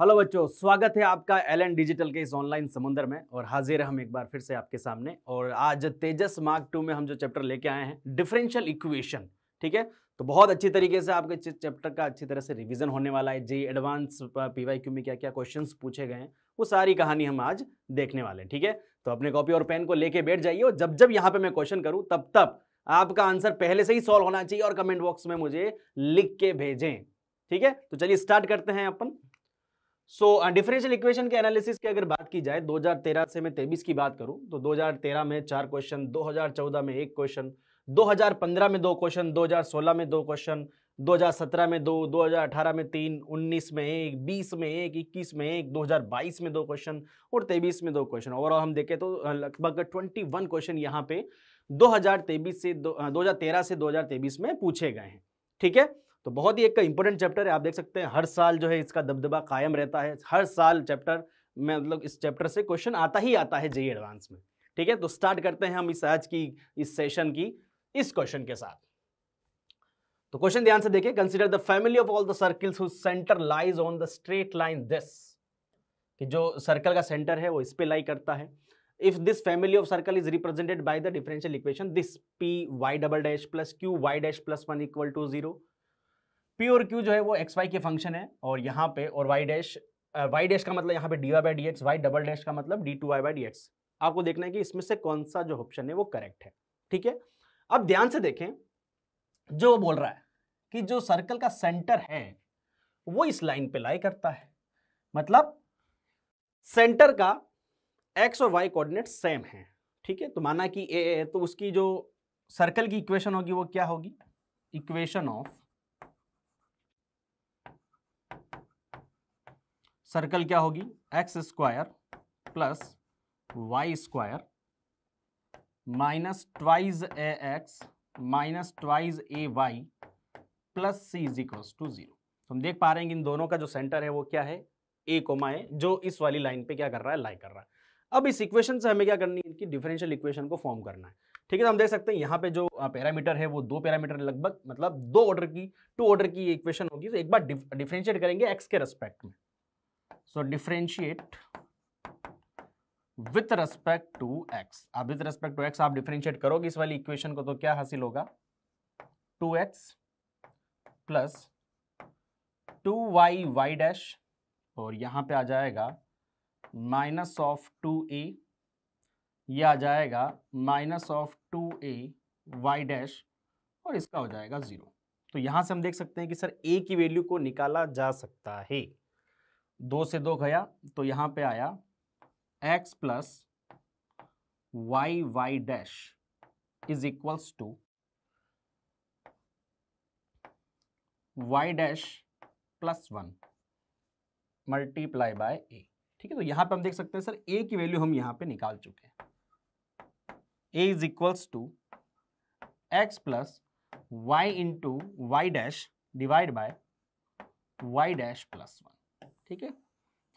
Hello बच्चों स्वागत है आपका एल एन डिजिटल के इस ऑनलाइन समुंदर में और हाजिर हम एक बार फिर से आपके सामने और आज तेजस मार्क टू में हम जो चैप्टर लेके आए हैं डिफरेंशियल इक्वेशन ठीक है तो बहुत अच्छी तरीके से आपके चैप्टर का अच्छी तरह से रिवीजन होने वाला है JEE advance P Y Q में क्या क्या क्वेश्चन पूछे गए हैं वो सारी कहानी हम आज देखने वाले हैं ठीक है तो अपने कॉपी और पेन को लेके बैठ जाइए और जब जब यहाँ पे मैं क्वेश्चन करूँ तब तब आपका आंसर पहले से ही सॉल्व होना चाहिए और कमेंट बॉक्स में मुझे लिख के भेजें ठीक है तो चलिए स्टार्ट करते हैं अपन सो डिफरेंशियल इक्वेशन के एनालिसिस की अगर बात की जाए 2013 से मैं तेईस की बात करूं तो 2013 में चार क्वेश्चन 2014 में एक क्वेश्चन 2015 में दो क्वेश्चन 2016 में दो क्वेश्चन 2017 में दो 2018 में तीन 19 में एक 20 में एक 21 में एक 2022 में दो क्वेश्चन और तेबीस में दो क्वेश्चन ओवरऑल हम देखें तो लगभग 21 क्वेश्चन यहाँ पे 2023 से दो, 2013 से 2023 में पूछे गए हैं ठीक है तो बहुत ही एक इंपॉर्टेंट चैप्टर है आप देख सकते हैं हर साल जो है इसका दबदबा कायम रहता है हर साल चैप्टर में मतलब इस चैप्टर से क्वेश्चन आता ही आता है जे एडवांस e में ठीक है तो स्टार्ट करते हैं हम इस आज की इस सेशन की इस क्वेश्चन के साथ तो क्वेश्चन ध्यान से देखिए consider the family of all the circles whose centre lies on the straight line this कि जो सर्कल का सेंटर है वो इस पे लाई करता है if this family of circle is represented by the differential equation this P Y double dash plus Q Y dash plus one equal to zero P और क्यू जो है वो एक्स वाई के फंक्शन है और यहाँ पे और वाई डैश वाई डैश का मतलब यहाँ पे D Y by D X Y double dash का मतलब D two Y by D X आपको देखना है कि इसमें से कौन सा जो ऑप्शन है वो करेक्ट है ठीक है अब ध्यान से देखें जो बोल रहा है कि जो सर्कल का सेंटर है वो इस लाइन पे लाई करता है मतलब सेंटर का एक्स और वाई कोऑर्डिनेट सेम है ठीक है तो माना कि ए है तो उसकी जो सर्कल की इक्वेशन होगी वो क्या होगी इक्वेशन ऑफ सर्कल क्या होगी X square plus Y square minus twice A X minus twice A Y plus C is equal to zero हम देख पा रहे हैं कि इन दोनों का जो सेंटर है वो क्या है ए कोमा है जो इस वाली लाइन पे क्या कर रहा है लाई कर रहा है अब इस इक्वेशन से हमें क्या करनी है इनकी डिफरेंशियल इक्वेशन को फॉर्म करना है ठीक है तो हम देख सकते हैं यहाँ पे जो पैरामीटर है वो दो पैरामीटर लगभग मतलब दो ऑर्डर की टू ऑर्डर की इक्वेशन होगी तो एक बार डिफरेंशिएट करेंगे एक्स के रेस्पेक्ट में so differentiate with respect to X अब विथ रेस्पेक्ट टू एक्स आप डिफ्रेंशिएट करोगे इस वाली इक्वेशन को तो क्या हासिल होगा two x plus two Y Y dash और यहां पे आ जाएगा माइनस ऑफ टू ए ये आ जाएगा minus of two A Y dash और इसका हो जाएगा ज़ीरो तो यहां से हम देख सकते हैं कि सर ए की वैल्यू को निकाला जा सकता है दो से दो गया तो यहां पे आया X plus Y Y dash is equals to Y dash plus one multiply by A ठीक है तो यहां पे हम देख सकते हैं सर ए की वैल्यू हम यहां पे निकाल चुके हैं A is equals to x plus Y into Y dash divide by Y dash plus one ठीक है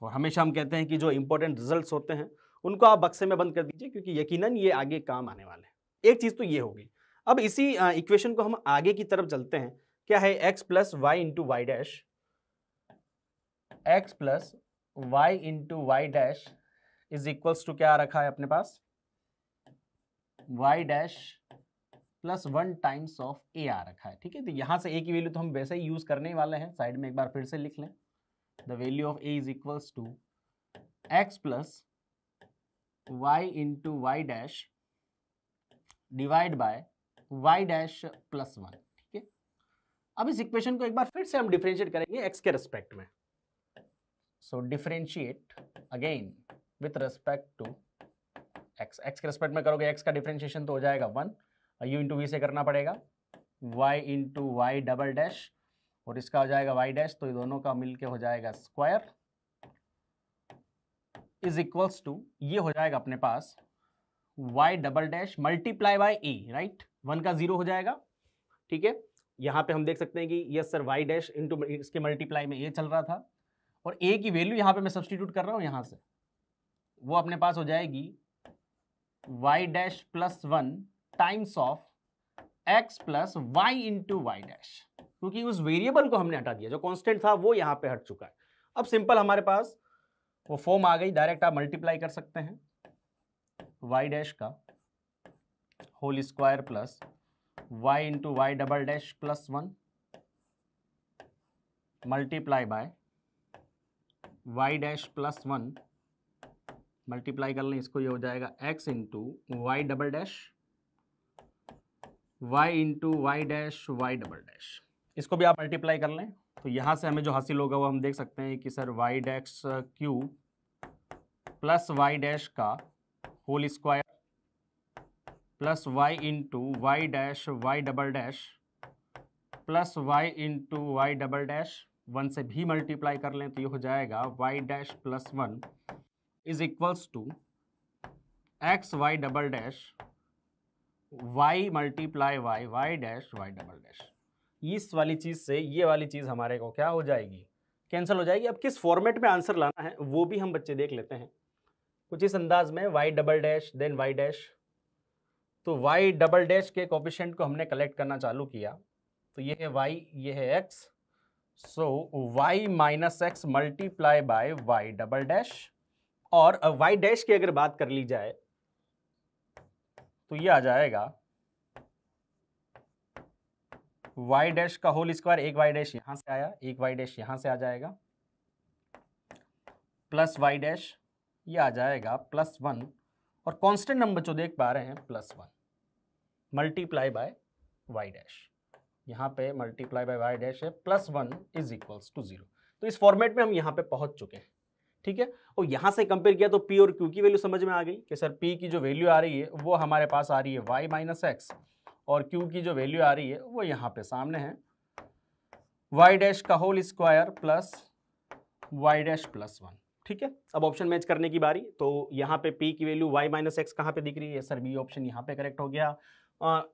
और हमेशा हम कहते हैं कि जो इंपॉर्टेंट रिजल्ट होते हैं उनको आप बक्से में बंद कर दीजिए क्योंकि यकीनन ये आगे काम आने वाले हैं एक चीज़ तो ये होगी अब इसी इक्वेशन को हम आगे की तरफ चलते हैं क्या है x plus Y into Y dash x plus Y into Y dash is equals to क्या रखा है अपने पास Y dash plus one times of A आ रखा है ठीक है तो यहां से ए की वैल्यू तो हम वैसे ही यूज़ करने वाले हैं साइड में एक बार फिर से लिख लें the value of a is equals to x plus y into y dash divide by y dash plus one ठीक है अब इस इक्वेशन को एक बार फिर से हम डिफरेंशिएट करेंगे x के रेस्पेक्ट में so differentiate again with respect to x x के रेस्पेक्ट में करोगे x का डिफरेंशिएशन तो हो जाएगा वन u इंटू वी से करना पड़ेगा y into Y double dash और इसका हो जाएगा वाई डैश तो ये दोनों का मिलके हो जाएगा स्क्वायर इज इक्वल्स टू ये हो जाएगा अपने पास Y double dash multiply by A right one का जीरो हो जाएगा ठीक है यहाँ पे हम देख सकते हैं कि yes sir Y dash into इसके मल्टीप्लाई में ए चल रहा था और ए की वैल्यू यहाँ पे मैं सब्सटीट्यूट कर रहा हूँ यहाँ से वो अपने पास हो जाएगी Y dash plus one times of x plus Y into Y dash क्योंकि उस वेरिएबल को हमने हटा दिया जो कॉन्स्टेंट था वो यहाँ पे हट चुका है अब सिंपल हमारे पास वो फॉर्म आ गई डायरेक्ट आप मल्टीप्लाई कर सकते हैं वाई डैश का whole square plus Y into Y double dash plus one multiply by Y dash plus one multiply कर लें इसको ये हो जाएगा X into Y double dash Y into Y dash Y double dash इसको भी आप मल्टीप्लाई कर लें तो यहाँ से हमें जो हासिल होगा वो हम देख सकते हैं कि sir Y dash Q plus Y dash का whole square plus Y into Y dash Y double dash plus Y into Y double dash one से भी मल्टीप्लाई कर लें तो ये हो जाएगा Y dash plus one is equals to X Y double dash Y multiply Y Y dash Y double dash इस वाली चीज़ से ये वाली चीज़ हमारे को क्या हो जाएगी कैंसिल हो जाएगी अब किस फॉर्मेट में आंसर लाना है वो भी हम बच्चे देख लेते हैं कुछ इस अंदाज में y double dash then y dash तो वाई डबल डैश के कॉपिशेंट को हमने कलेक्ट करना चालू किया तो ये है वाई ये है x so y minus x multiply by y double dash और वाई uh, डैश की अगर बात कर ली जाए तो ये आ जाएगा वाई डैश का होल स्क्वायर एक वाई डैश यहाँ से आया एक वाई डैश यहां से आ जाएगा प्लस वाई डैश ये आ जाएगा प्लस वन और कांस्टेंट नंबर जो देख पा रहे हैं plus one multiply by Y dash यहाँ पे मल्टीप्लाई बाय वाई डैश है plus one is equals to zero तो इस फॉर्मेट में हम यहां पे पहुंच चुके हैं ठीक है और यहाँ से कंपेयर किया तो पी और क्यू की वैल्यू समझ में आ गई कि सर पी की जो वैल्यू आ रही है वो हमारे पास आ रही है वाई माइनस एक्स और क्यू की जो वैल्यू आ रही है वो यहाँ पे सामने है वाई डैश का whole square plus Y dash plus one ठीक है अब ऑप्शन मैच करने की बारी तो यहाँ पे पी की वैल्यू वाई माइनस एक्स कहाँ पे दिख रही है सर बी ऑप्शन यहाँ पे करेक्ट हो गया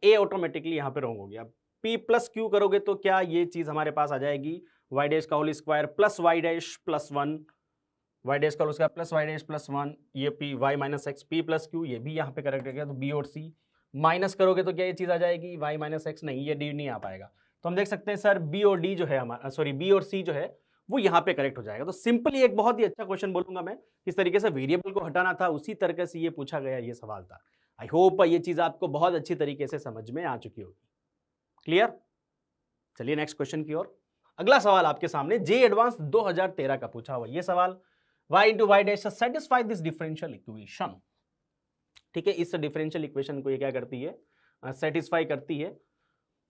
ए ऑटोमेटिकली यहाँ पे रॉन्ग हो गया पी प्लस क्यू करोगे तो क्या ये चीज़ हमारे पास आ जाएगी वाई डैश का whole square plus Y dash plus one y dash का whole square plus Y dash plus one ये p y minus x p plus q ये भी यहाँ पे करेक्ट हो गया तो बी और सी माइनस करोगे तो क्या ये चीज़ आ जाएगी वाई माइनस एक्स नहीं ये डी नहीं आ पाएगा तो हम देख सकते हैं सर बी और डी जो है हमारा सॉरी बी और सी जो है वो यहाँ पे करेक्ट हो जाएगा तो सिंपली एक बहुत ही अच्छा क्वेश्चन बोलूंगा मैं किस तरीके से वेरिएबल को हटाना था उसी तरीके से ये पूछा गया ये सवाल था आई होप ये चीज़ आपको बहुत अच्छी तरीके से समझ में आ चुकी होगी क्लियर चलिए नेक्स्ट क्वेश्चन की ओर अगला सवाल आपके सामने जे एडवांस 2013 का पूछा हुआ ये सवाल y into y satisfy this differential equation ठीक है इस डिफरेंशियल इक्वेशन को ये क्या करती है सेटिस्फाई uh, करती है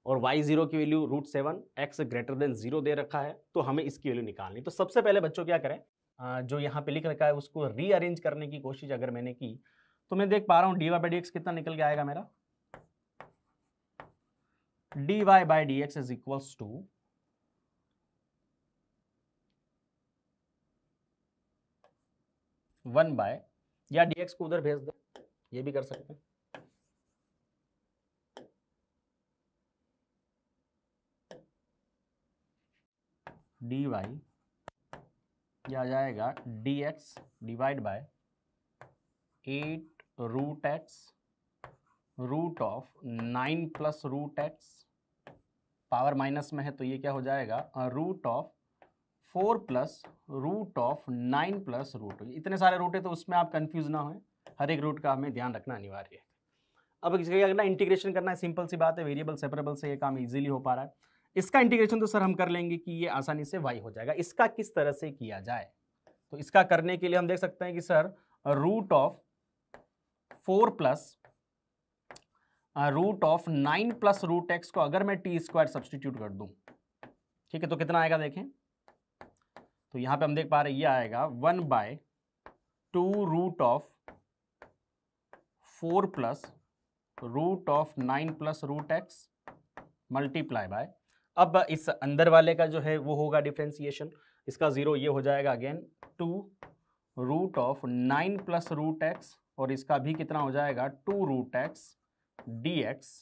और वाई जीरो की value root seven x greater than zero दे रखा है तो हमें इसकी वैल्यू निकालनी तो सबसे पहले बच्चों क्या करें uh, जो यहाँ पे लिख रखा है उसको रीअरेंज करने की कोशिश अगर मैंने की तो मैं देख पा रहा हूँ d Y by D x कितना निकल के आएगा मेरा d Y by D x is equals to one by या डी एक्स को उधर भेज दो ये भी कर सकते हैं डी वाई आ जाएगा d x divide by eight root x root of nine plus root x power minus में है तो ये क्या हो जाएगा root of four plus root of nine plus root इतने सारे रूट है तो उसमें आप कंफ्यूज ना होएं हर एक रूट का हमें ध्यान रखना अनिवार्य है अब इसका क्या करना इंटीग्रेशन करना है सिंपल सी बात है वेरिएबल सेपरेबल से ये काम इजीली हो पा रहा है इसका इंटीग्रेशन तो सर हम कर लेंगे कि ये आसानी से वाई हो जाएगा इसका किस तरह से किया जाए तो इसका करने के लिए हम देख सकते हैं कि sir root of four plus root of nine plus root x को अगर मैं टी स्क्वायर सब्सटीट्यूट कर दूं ठीक है तो कितना आएगा देखें तो यहां पे हम देख पा रहे ये आएगा one by two root of four plus root of nine plus root x multiply by अब इस अंदर वाले का जो है वो होगा डिफ्रेंसिएशन इसका ज़ीरो ये हो जाएगा again two root of nine plus root x और इसका भी कितना हो जाएगा two root x d x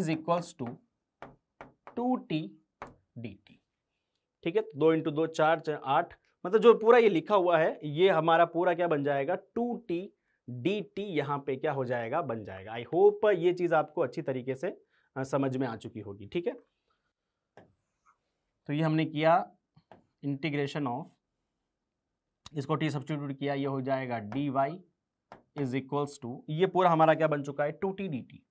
is equals to two t d t ठीक है तो दो इंटू दो चार आठ मतलब जो पूरा ये लिखा हुआ है ये हमारा पूरा क्या बन जाएगा टू टी डी टी यहाँ पे क्या हो जाएगा बन जाएगा आई होप ये चीज़ आपको अच्छी तरीके से समझ में आ चुकी होगी ठीक है तो ये हमने किया इंटीग्रेशन ऑफ इसको टी सब्सटीट्यूट किया ये हो जाएगा d y is equals to ये पूरा हमारा क्या बन चुका है to t d T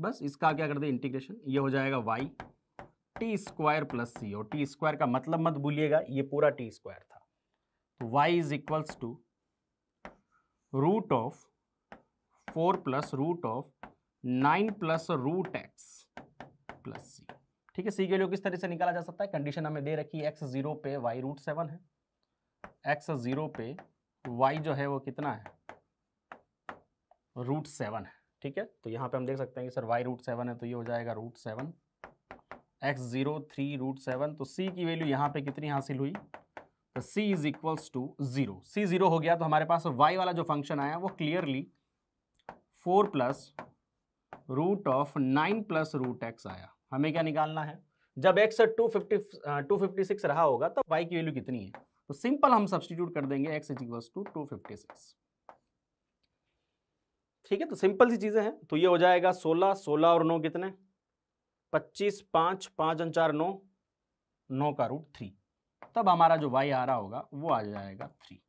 bus इसका क्या कर दे इंटीग्रेशन ये हो जाएगा y t square plus c और टी स्क्वायर का मतलब मत भूलिएगा ये पूरा टी स्क्वायर था तो y is equals to root of four plus root of nine plus root x plus c ठीक है सी के लिए किस तरह से निकाला जा सकता है कंडीशन हमें दे रखी है एक्स जीरो पे वाई रूट सेवन है एक्स जीरो पे वाई जो है वो कितना है रूट सेवन है ठीक है तो यहाँ पे हम देख सकते हैं कि सर वाई रूट सेवन है तो ये हो जाएगा root seven x zero three root seven तो सी की वैल्यू यहाँ पे कितनी हासिल हुई तो c is equals to zero c zero हो गया तो हमारे पास y वाला जो फंक्शन आया वो clearly four plus root of nine plus root x आया हमें क्या निकालना है जब x two fifty two fifty six रहा होगा तो वाई की वैल्यू कितनी है तो सिंपल हम सब्सटीट्यूट कर देंगे x equals to two fifty six ठीक है तो सिंपल सी चीज़ें हैं तो ये हो जाएगा सोलह सोलह और नौ कितने पच्चीस पांच पांच अन चार नौ नौ का रूट थ्री तब हमारा जो वाई आ रहा होगा वो आ जाएगा थ्री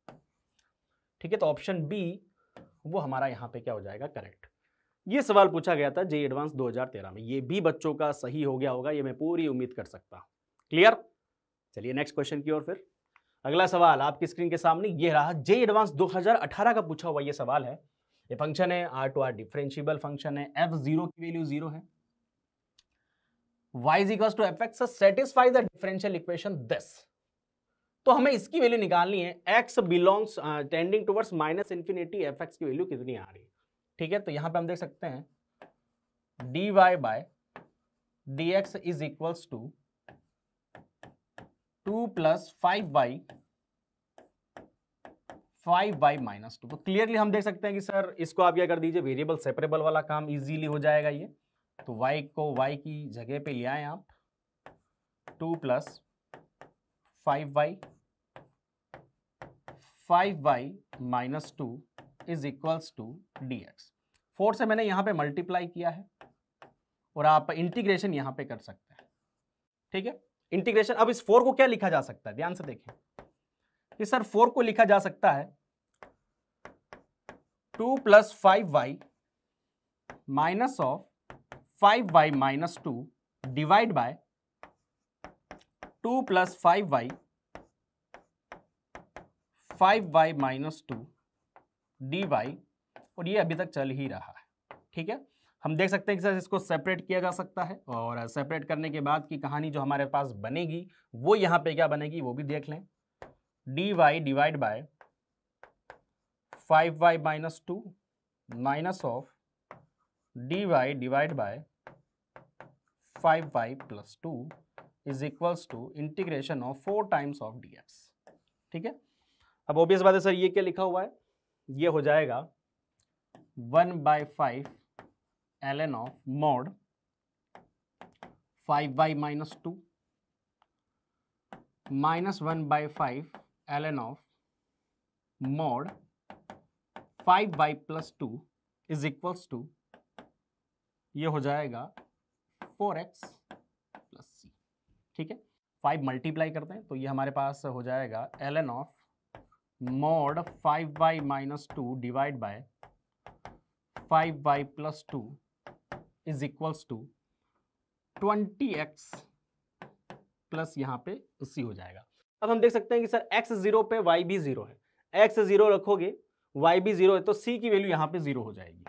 ठीक है तो ऑप्शन बी वो हमारा यहाँ पे क्या हो जाएगा करेक्ट ये सवाल पूछा गया था जे एडवांस 2013 में ये भी बच्चों का सही हो गया होगा ये मैं पूरी उम्मीद कर सकता हूँ क्लियर चलिए नेक्स्ट क्वेश्चन की ओर फिर अगला सवाल आपकी स्क्रीन के सामने ये रहा जे एडवांस 2018 का पूछा हुआ ये सवाल है ये फंक्शन है R to R differentiable function है एफ जीरो की वैल्यू जीरो है y is equals to fx satisfy the differential equation this तो हमें इसकी वैल्यू निकालनी है x belongs tending towards minus infinity f x की वैल्यू कितनी आ रही है ठीक है तो यहाँ पे हम देख सकते हैं d y by d x is equals to two plus five by five by minus two तो क्लियरली हम देख सकते हैं कि सर इसको आप क्या कर दीजिए वेरिएबल सेपरेबल वाला काम इजीली हो जाएगा ये तो y को y की जगह पे ले आए आप two plus five by five y minus two is equals to d x four से मैंने यहाँ पे मल्टीप्लाई किया है और आप इंटीग्रेशन यहाँ पे कर सकते हैं ठीक है इंटीग्रेशन अब इस फोर को क्या लिखा जा सकता है ध्यान से देखें कि सर फोर को लिखा जा सकता है two plus five y minus of five y minus two divide by two plus five y five y minus two d y और ये अभी तक चल ही रहा है ठीक है हम देख सकते हैं कि सर इसको सेपरेट किया जा सकता है और सेपरेट करने के बाद की कहानी जो हमारे पास बनेगी वो यहाँ पे क्या बनेगी वो भी देख लें d y divide by five y minus two minus of d y divide by five y plus two is equals to integration of four times of d ठीक है अब ओबियस बात है सर ये क्या लिखा हुआ है ये हो जाएगा one by five l N of mod five by minus two minus one by five l N of mod five by plus two is equals to ये हो जाएगा फोर एक्स प्लस सी ठीक है फाइव मल्टीप्लाई करते हैं तो ये हमारे पास हो जाएगा l N of minus two divide by five by plus two is equals to twenty x plus यहाँ पे सी हो जाएगा अब हम देख सकते हैं कि सर एक्स जीरो पे वाई भी जीरो है एक्स जीरो रखोगे वाई भी जीरो है तो सी की वैल्यू यहाँ पे जीरो हो जाएगी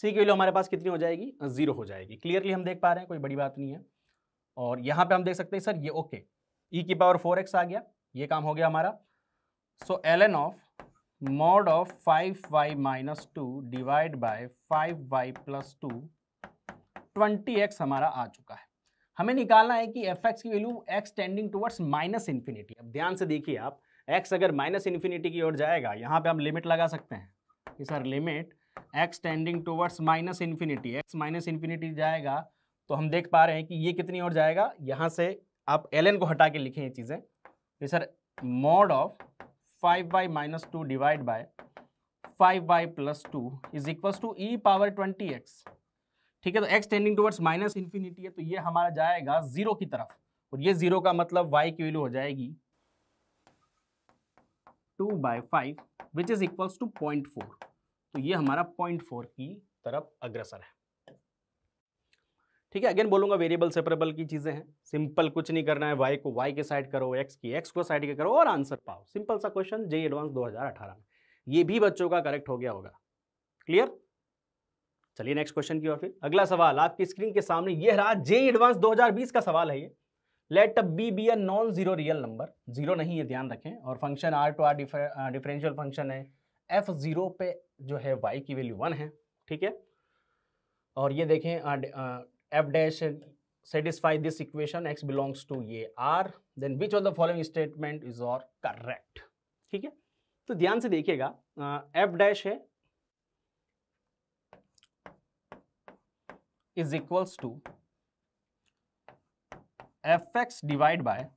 सी की वैल्यू हमारे पास कितनी हो जाएगी जीरो हो जाएगी क्लियरली हम देख पा रहे हैं कोई बड़ी बात नहीं है और यहाँ पे हम देख सकते हैं सर ये ओके okay. ई e की पावर फोर एक्स आ गया ये काम हो गया हमारा so l N of mod of five y minus two divide by five y plus two twenty x हमारा आ चुका है हमें निकालना है कि एफ एक्स की value x tending towards minus infinity अब ध्यान से देखिए आप एक्स अगर माइनस इन्फिनिटी की ओर जाएगा यहाँ पे हम लिमिट लगा सकते हैं कि sir limit x tending towards minus infinity x minus infinity जाएगा तो हम देख पा रहे हैं कि ये कितनी ओर जाएगा यहाँ से आप एल को हटा के लिखें ये चीज़ें तो sir mod of five by minus two divide by five by plus two is equal to e power twenty x ठीक है तो x tending towards minus infinity है तो ये हमारा जाएगा जीरो की तरफ और ये जीरो का मतलब वाई की वैल्यू हो जाएगी two by five which is equals to point four तो ये हमारा पॉइंट फोर की तरफ अग्रसर है ठीक है अगेन बोलूंगा वेरिएबल सेपरेबल की चीज़ें हैं सिंपल कुछ नहीं करना है वाई को वाई के साइड करो एक्स की एक्स को साइड के करो और आंसर पाओ सिंपल सा क्वेश्चन जे एडवांस अठारह में ये भी बच्चों का करेक्ट हो गया होगा क्लियर चलिए नेक्स्ट क्वेश्चन की ओर फिर अगला सवाल आपकी स्क्रीन के सामने यह रहा जे एडवांस 2020 का सवाल है ये let b be a non zero real number zero नहीं है ध्यान रखें और function R to R differential function है एफ जीरो पे जो है वाई की वैल्यू वन है ठीक है और ये देखें f dash satisfy this equation x belongs to ये R then which of the following statement is or correct ठीक है तो ध्यान से देखिएगा एफ डैश है is equals to f x divide by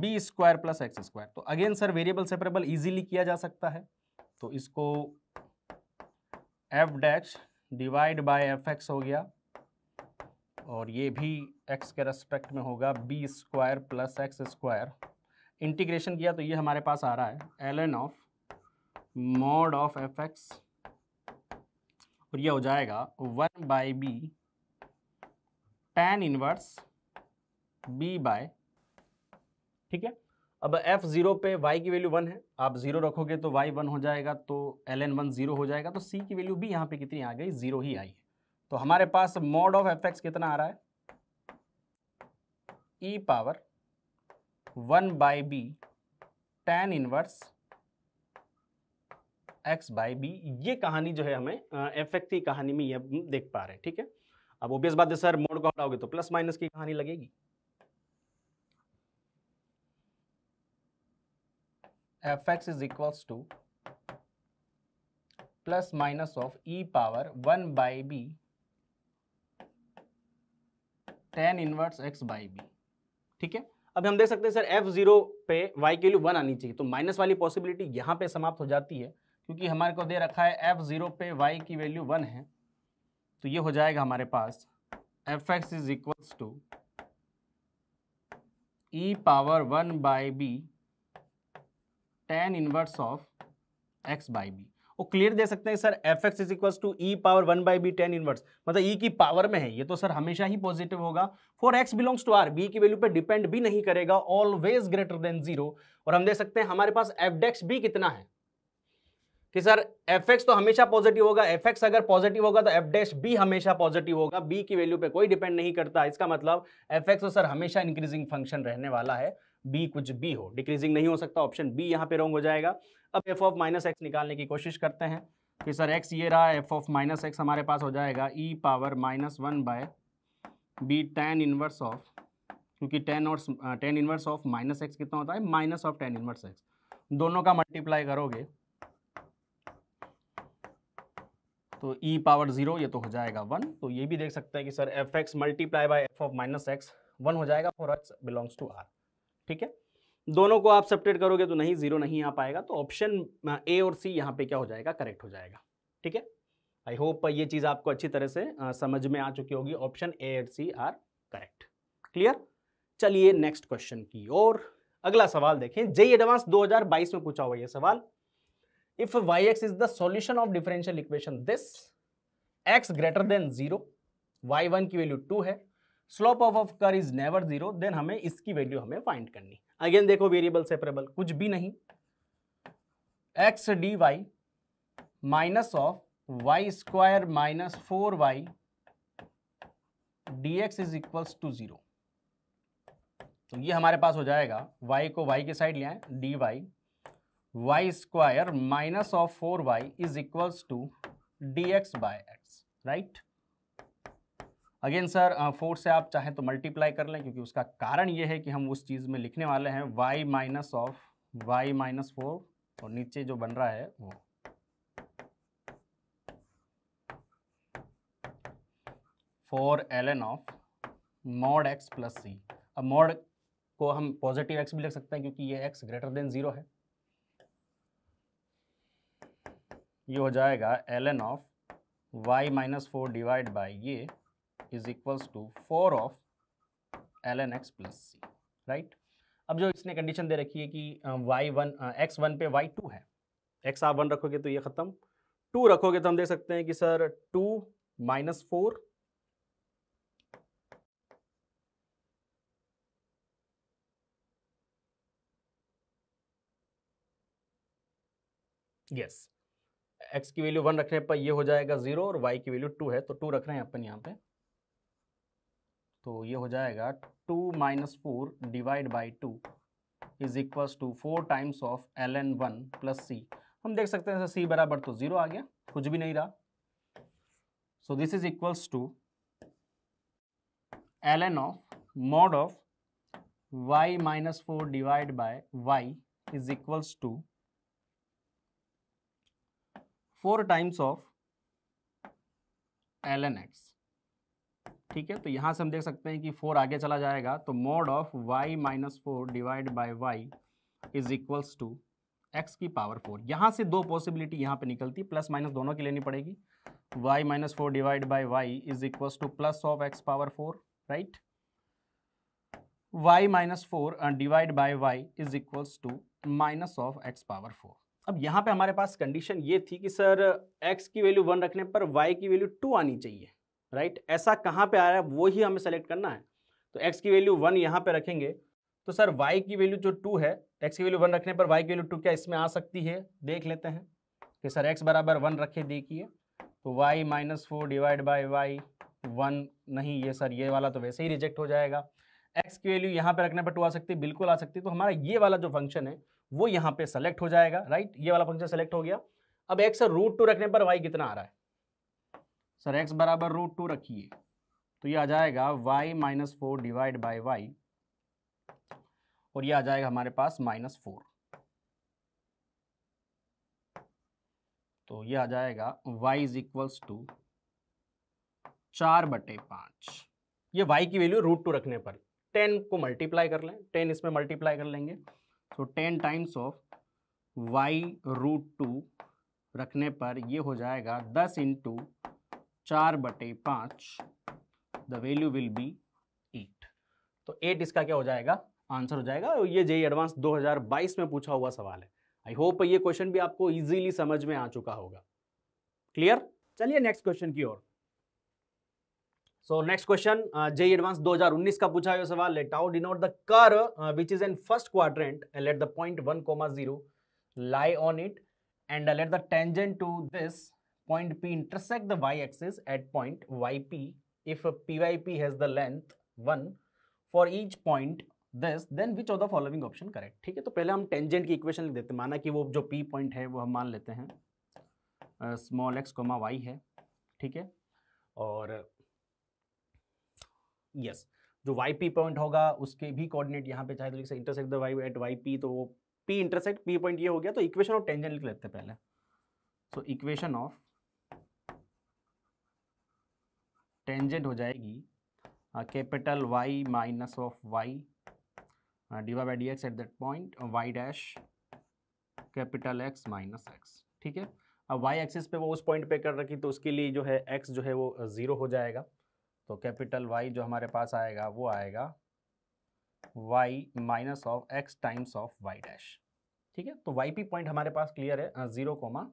b square plus x square तो again sir variable separable easily किया जा सकता है तो इसको f dash divide by f x हो गया और ये भी एक्स के रेस्पेक्ट में होगा b square plus x square integration किया तो ये हमारे पास आ रहा है l N of mod of f x और ये हो जाएगा one by b tan inverse b by ठीक है अब एफ जीरो पे वाई की वैल्यू वन है आप जीरो रखोगे तो वाई वन हो जाएगा तो एल एन वन जीरो हो जाएगा तो सी की वैल्यू भी यहाँ पे कितनी आ गई जीरो ही आई है तो हमारे पास मोड ऑफ एफ कितना आ रहा है e power one by b tan inverse x by b ये कहानी जो है हमें एफ की कहानी में ये देख पा रहे हैं ठीक है अब ओबियस बात है सर मोड को हटाओगे तो प्लस माइनस की कहानी लगेगी f x is equals to plus minus of e power one by b tan inverse x by b ठीक है अब हम देख सकते हैं सर एफ जीरो पे वाई की वैल्यू वन आनी चाहिए तो माइनस वाली पॉसिबिलिटी यहां पे समाप्त हो जाती है क्योंकि हमारे को दे रखा है एफ जीरो पे वाई की वैल्यू वन है तो ये हो जाएगा हमारे पास f x is equals to e power one by b tan inverse of x by b वो क्लियर दे सकते हैं sir f x is equal to e power one by b tan inverse मतलब ई e की power में है ये तो सर हमेशा ही पॉजिटिव होगा for x belongs to R b की वैल्यू पे डिपेंड भी नहीं करेगा ऑलवेज ग्रेटर देन जीरो और हम दे सकते हैं हमारे पास एफ डेक्स बी कितना है कि सर एफ एक्स तो हमेशा पॉजिटिव होगा एफ एक्स अगर पॉजिटिव होगा तो एफ डैश बी हमेशा पॉजिटिव होगा बी की वैल्यू पे कोई डिपेंड नहीं करता इसका मतलब एफ एक्स तो सर हमेशा इंक्रीजिंग फंक्शन रहने वाला है बी कुछ बी हो डिक्रीजिंग नहीं हो सकता ऑप्शन बी यहाँ पे रॉन्ग हो जाएगा अब एफ ऑफ माइनस एक्स निकालने की कोशिश करते हैं कि सर एक्स ये रहा एफ ऑफ माइनस एक्स हमारे पास हो जाएगा e power minus one by b tan inverse of क्योंकि टेन और tan inverse of minus x कितना होता है minus of tan inverse x दोनों का मल्टीप्लाई करोगे तो e पावर जीरो ये तो हो जाएगा वन तो ये भी देख सकते हैं कि sir f x multiply by f of minus x one हो जाएगा for x belongs to R ठीक है दोनों को आप सेपरेट करोगे तो नहीं जीरो नहीं आ पाएगा तो ऑप्शन ए और सी यहाँ पे क्या हो जाएगा करेक्ट हो जाएगा ठीक है आई होप ये चीज़ आपको अच्छी तरह से आ, समझ में आ चुकी होगी ऑप्शन ए और सी आर करेक्ट क्लियर चलिए नेक्स्ट क्वेश्चन की और अगला सवाल देखें जय एडवांस 2022 में पूछा हुआ यह सवाल if y x is the solution of differential equation this x greater than zero y one की वैल्यू टू है slope of of curve is never zero then हमें इसकी वैल्यू हमें फाइंड करनी अगेन देखो वेरिएबल सेपरेबल कुछ भी नहीं x d y minus of y square minus four y d x is equals to zero तो ये हमारे पास हो जाएगा वाई को वाई के साइड ले आए d y y square minus of four y is equals to d x by x right again sir four से आप चाहें तो मल्टीप्लाई कर लें क्योंकि उसका कारण ये है कि हम उस चीज़ में लिखने वाले हैं y minus of y minus four और नीचे जो बन रहा है वो four l N of mod x plus c अब मॉड को हम पॉजिटिव एक्स भी लिख सकते हैं क्योंकि ये एक्स ग्रेटर देन ज़ीरो है ये हो जाएगा l N of y minus four divide by ये is equals to four of L n x plus C right अब जो इसने कंडीशन दे रखी है कि वाई वन एक्स वन पे वाई टू है एक्स आप वन रखोगे तो ये ख़त्म टू रखोगे तो हम देख सकते हैं कि sir two minus four yes yes. X की वैल्यू वन रखने पर ये हो जाएगा जीरो और वाई की वैल्यू टू है तो टू रख रहे हैं अपन यहाँ पे तो ये हो जाएगा two minus four divide by two is equals to four times of L n one plus c हम देख सकते हैं सी बराबर तो जीरो आ गया कुछ भी नहीं रहा so this is equals to l N of mod of y minus four divide by y is equals to four times of L n x ठीक है तो यहाँ से हम देख सकते हैं कि फोर आगे चला जाएगा तो mod of y minus four divide by y is equals to x की पावर फोर यहाँ से दो पॉसिबिलिटी यहाँ पे निकलती प्लस माइनस दोनों की लेनी पड़ेगी y minus four divide by y is equals to plus of x power four right y minus four divide by y is equals to minus of x power four अब यहाँ पे हमारे पास condition ये थी कि सर एक्स की value one रखने पर वाई की वैल्यू टू आनी चाहिए राइट right? ऐसा कहाँ पे आ रहा है वो ही हमें सेलेक्ट करना है तो एक्स की वैल्यू वन यहाँ पे रखेंगे तो सर वाई की वैल्यू जो टू है एक्स की वैल्यू वन रखने पर वाई की वैल्यू टू क्या इसमें आ सकती है देख लेते हैं कि सर एक्स बराबर वन रखे देखिए तो y minus four divide by y one नहीं ये सर ये वाला तो वैसे ही रिजेक्ट हो जाएगा एक्स की वैल्यू यहाँ पे रखने पर टू आ सकती है बिल्कुल आ सकती है तो हमारा ये वाला जो फंक्शन है वो यहाँ पे सेलेक्ट हो जाएगा राइट ये वाला फंक्शन सेलेक्ट हो गया अब एक्स रूट टू रखने पर वाई कितना आ रहा है सर एक्स बराबर रूट टू रखिए तो ये आ जाएगा y minus four divide by y और ये आ जाएगा हमारे पास माइनस फोर तो ये आ जाएगा y इज इक्वल्स टू चार बटे पांच ये y की वैल्यू रूट टू रखने पर टेन को मल्टीप्लाई कर लें टेन इसमें मल्टीप्लाई कर लेंगे तो ten times of y root two रखने पर ये हो जाएगा दस इंटू चार बटे पांच the value will be eight तो एट इसका क्या हो जाएगा आंसर हो जाएगा ये जेई एडवांस 2022 में पूछा हुआ सवाल है आई होप ये क्वेश्चन भी आपको इजीली समझ में आ चुका होगा क्लियर चलिए नेक्स्ट क्वेश्चन की ओर so next question JEE advance 2019 का पूछा हुआ सवाल let out denote the curve which is in first क्वार and let the point 1, 0 lie on it and let the tangent to point P intersect the y-axis at point YP if a PYP has the length 1 for each point this then which of the following option correct ठीक है तो पहले हम tangent की equation लिख देते हैं माना कि वो जो P पॉइंट है वो हम मान लेते हैं स्मॉल एक्स कोमा वाई है ठीक है और यस yes, जो वाई पी पॉइंट होगा उसके भी कोऑर्डिनेट यहाँ पे चाहे तो लिख सकते intersect the y at y p तो वो पी इंटरसेक्ट पी पॉइंट ये हो गया तो इक्वेशन ऑफ टेंजेंट लिख लेते हैं पहले सो इक्वेशन ऑफ टेंजेंट हो जाएगी capital y minus of y d Y by D x at that point y dash capital x minus x ठीक है अब वाई एक्सिस पे वो उस पॉइंट पे कर रखी तो उसके लिए जो है एक्स जो है वो ज़ीरो uh, हो जाएगा तो कैपिटल वाई जो हमारे पास आएगा वो आएगा y minus of x times of y dash ठीक है तो वाई पी पॉइंट हमारे पास क्लियर है ज़ीरो uh, कोमा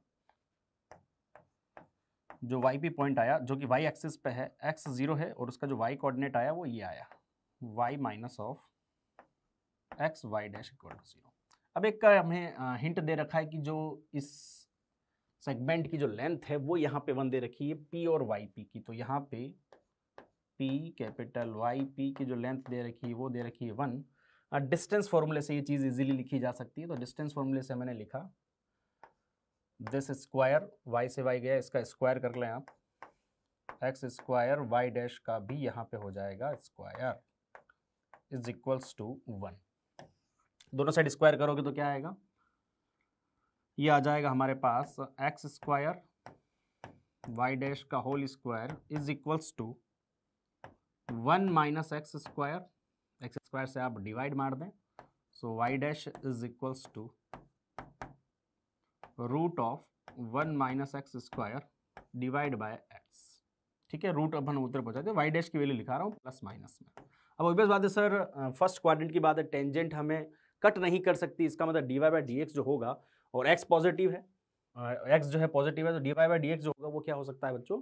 जो वाई पी पॉइंट आया जो कि वाई एक्सिस पे है एक्स जीरो है और उसका जो वाई कोऑर्डिनेट आया वो ये आया y minus of x y dash equal to zero अब एक का हमें हिंट दे रखा है कि जो इस सेगमेंट की जो लेंथ है वो यहाँ पे वन दे रखी है पी और वाई पी की तो यहाँ पे पी कैपिटल वाई पी की जो लेंथ दे रखी है वो दे रखी है वन डिस्टेंस फॉर्मूले से ये चीज़ इजीली लिखी जा सकती है तो डिस्टेंस फॉर्मूले से मैंने लिखा दिस स्क्वायर वाई से वाई गया इसका स्क्वायर कर लें आप एक्स स्क्वायर वाई डैश का भी यहाँ पे हो जाएगा square is equals to one दोनों साइड स्क्वायर करोगे तो क्या आएगा ये आ जाएगा हमारे पास एक्स स्क्वायर वाई डैश का whole square is equals to one minus x square x square से आप डिवाइड मार दें so y dash is equals to root of one minus x square divide by x ठीक है root अपन उत्तर पहुंचाते Y dash की value लिखा रहा हूँ प्लस माइनस में अब ऑब्वियस बात है सर फर्स्ट क्वाड्रेंट की बात है टेंजेंट हमें कट नहीं कर सकती इसका मतलब d Y by D x जो होगा और एक्स पॉजिटिव है एक्स जो है पॉजिटिव है तो d Y by D x जो होगा वो क्या हो सकता है बच्चों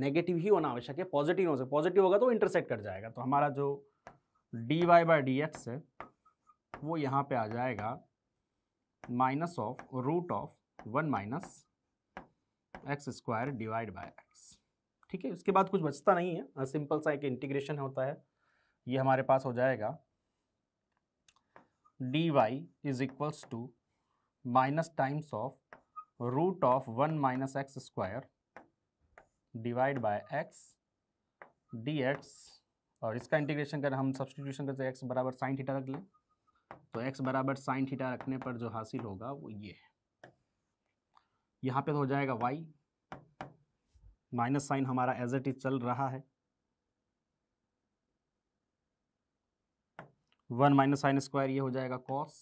नेगेटिव ही होना आवश्यक है पॉजिटिव हो सकता पॉजिटिव होगा तो इंटरसेक्ट कर जाएगा तो हमारा जो d Y by D x है वो यहाँ पे आ जाएगा minus of root of one minus x square divide by x ठीक है इसके बाद कुछ बचता नहीं है सिंपल सा एक इंटीग्रेशन होता है ये हमारे पास हो जाएगा d y is equals to minus times of root of one minus x square divide by x d x और इसका इंटीग्रेशन कर हम सब्सटीट्यूशन करते एक्स बराबर साइन थीटा रख लें तो एक्स बराबर साइन थीटा रखने पर जो हासिल होगा वो ये है यहाँ पे तो हो जाएगा वाई माइनस साइन हमारा एज एट इज चल रहा है वन माइनस साइन स्क्वायर ये हो जाएगा cos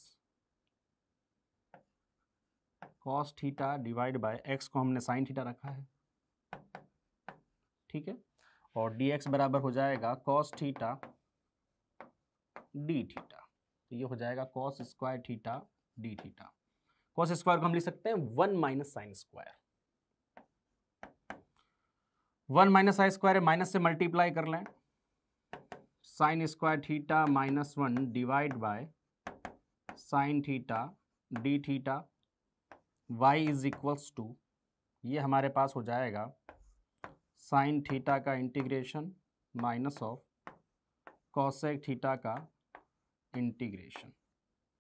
cos theta divide by x को हमने साइन थीटा रखा है ठीक है और डी एक्स बराबर हो जाएगा कॉस थीटा डी थीटा तो ये हो जाएगा cos square theta d theta cos square को हम लिख सकते हैं one minus sine square one minus sine square है माइनस से मल्टीप्लाई कर लें sine square theta minus one divide by sine theta d theta y is equals to ये हमारे पास हो जाएगा साइन थीटा का integration minus of cosec theta का इंटीग्रेशन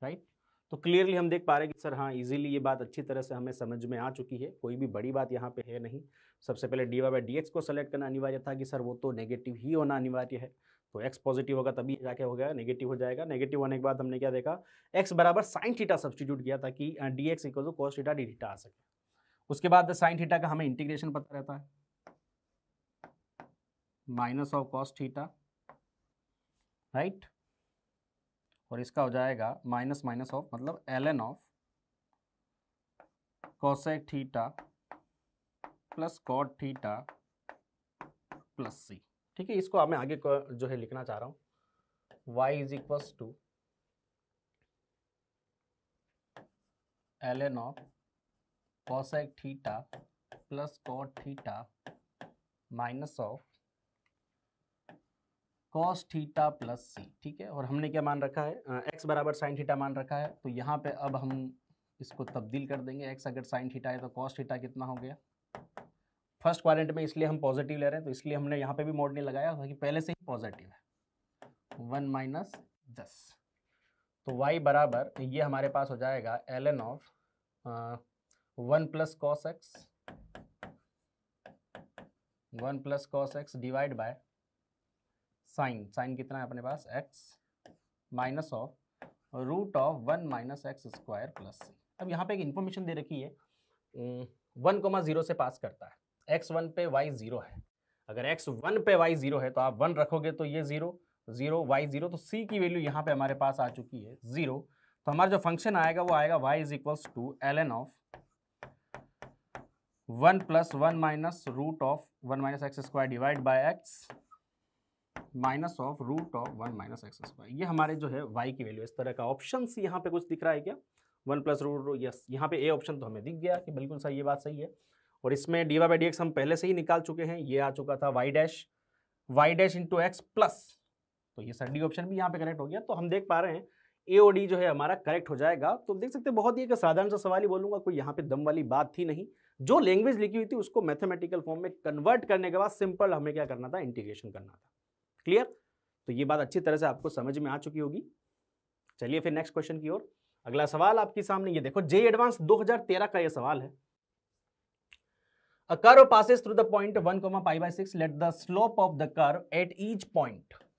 राइट तो क्लियरली हम देख पा रहे हैं कि सर हाँ इजीली ये बात अच्छी तरह से हमें समझ में आ चुकी है कोई भी बड़ी बात यहाँ पे है नहीं सबसे पहले d Y by D x को सेलेक्ट करना अनिवार्य था कि सर वो तो नेगेटिव ही होना अनिवार्य है तो एक्स पॉजिटिव होगा तभी जाके हो गया नेगेटिव हो जाएगा नेगेटिव होने के बाद हमने क्या देखा एक्स बराबर साइन थीटा सब्सटीट्यूट किया ताकि d x equal to cos theta d theta आ सके उसके बाद साइन थीटा का हमें इंटीग्रेशन पता रहता है minus of cos theta right और इसका हो जाएगा माइनस माइनस ऑफ मतलब l N of cosec theta plus cot theta plus c ठीक है इसको मैं आगे जो है लिखना चाह रहा हूँ y is equals to l N of cosec theta plus cot theta minus of cos theta plus c ठीक है और हमने क्या मान रखा है एक्स बराबर साइन थीटा मान रखा है तो यहाँ पे अब हम इसको तब्दील कर देंगे एक्स अगर साइन थीटा है तो कॉस थीटा कितना हो गया फर्स्ट क्वारेंट में इसलिए हम पॉजिटिव ले रहे हैं तो इसलिए हमने यहाँ पे भी मोड नहीं लगाया क्योंकि पहले से ही पॉजिटिव है वन माइनस दस तो वाई बराबर ये हमारे पास हो जाएगा l N of one plus cos x one plus cos x divide by sine sine कितना है अपने पास x minus of root of one minus x square plus c अब यहाँ पे एक इन्फॉर्मेशन दे रखी है वन कोमा जीरो से पास करता है एक्स वन पे वाई जीरो है अगर एक्स वन पे वाई जीरो है तो आप वन रखोगे तो ये जीरो जीरो वाई जीरो तो सी की वैल्यू यहाँ पे हमारे पास आ चुकी है जीरो तो हमारा जो फंक्शन आएगा वो आएगा y is equals to l N of one plus one minus root of one minus x square divide by x minus of root of one minus x square ये हमारे जो है वाई की वैल्यू इस तरह का ऑप्शन यहाँ पे कुछ दिख रहा है क्या वन प्लस रूट यस यहाँ पे ए ऑप्शन तो हमें दिख गया कि बिल्कुल सही ये बात सही है और इसमें d Y by D x हम पहले से ही निकाल चुके हैं ये आ चुका था y dash y dash into x plus तो ये सर डी ऑप्शन भी यहाँ पे करेक्ट हो गया तो हम देख पा रहे हैं ए ओ डी जो है हमारा करेक्ट हो जाएगा तो देख सकते हैं बहुत ही एक साधारण सा सवाल ही बोलूंगा कोई यहाँ पे दम वाली बात थी नहीं जो लैंग्वेज लिखी हुई थी उसको मैथमेटिकल फॉर्म में कन्वर्ट करने के बाद सिंपल हमें क्या करना था इंटीग्रेशन करना था क्लियर तो ये बात अच्छी तरह से आपको समझ में आ चुकी होगी चलिए फिर नेक्स्ट क्वेश्चन की ओर अगला सवाल आपके सामने ये देखो जे एडवांस 2013 का ये सवाल है A curve passes through the point 1, pi by 6. Let the slope of the curve at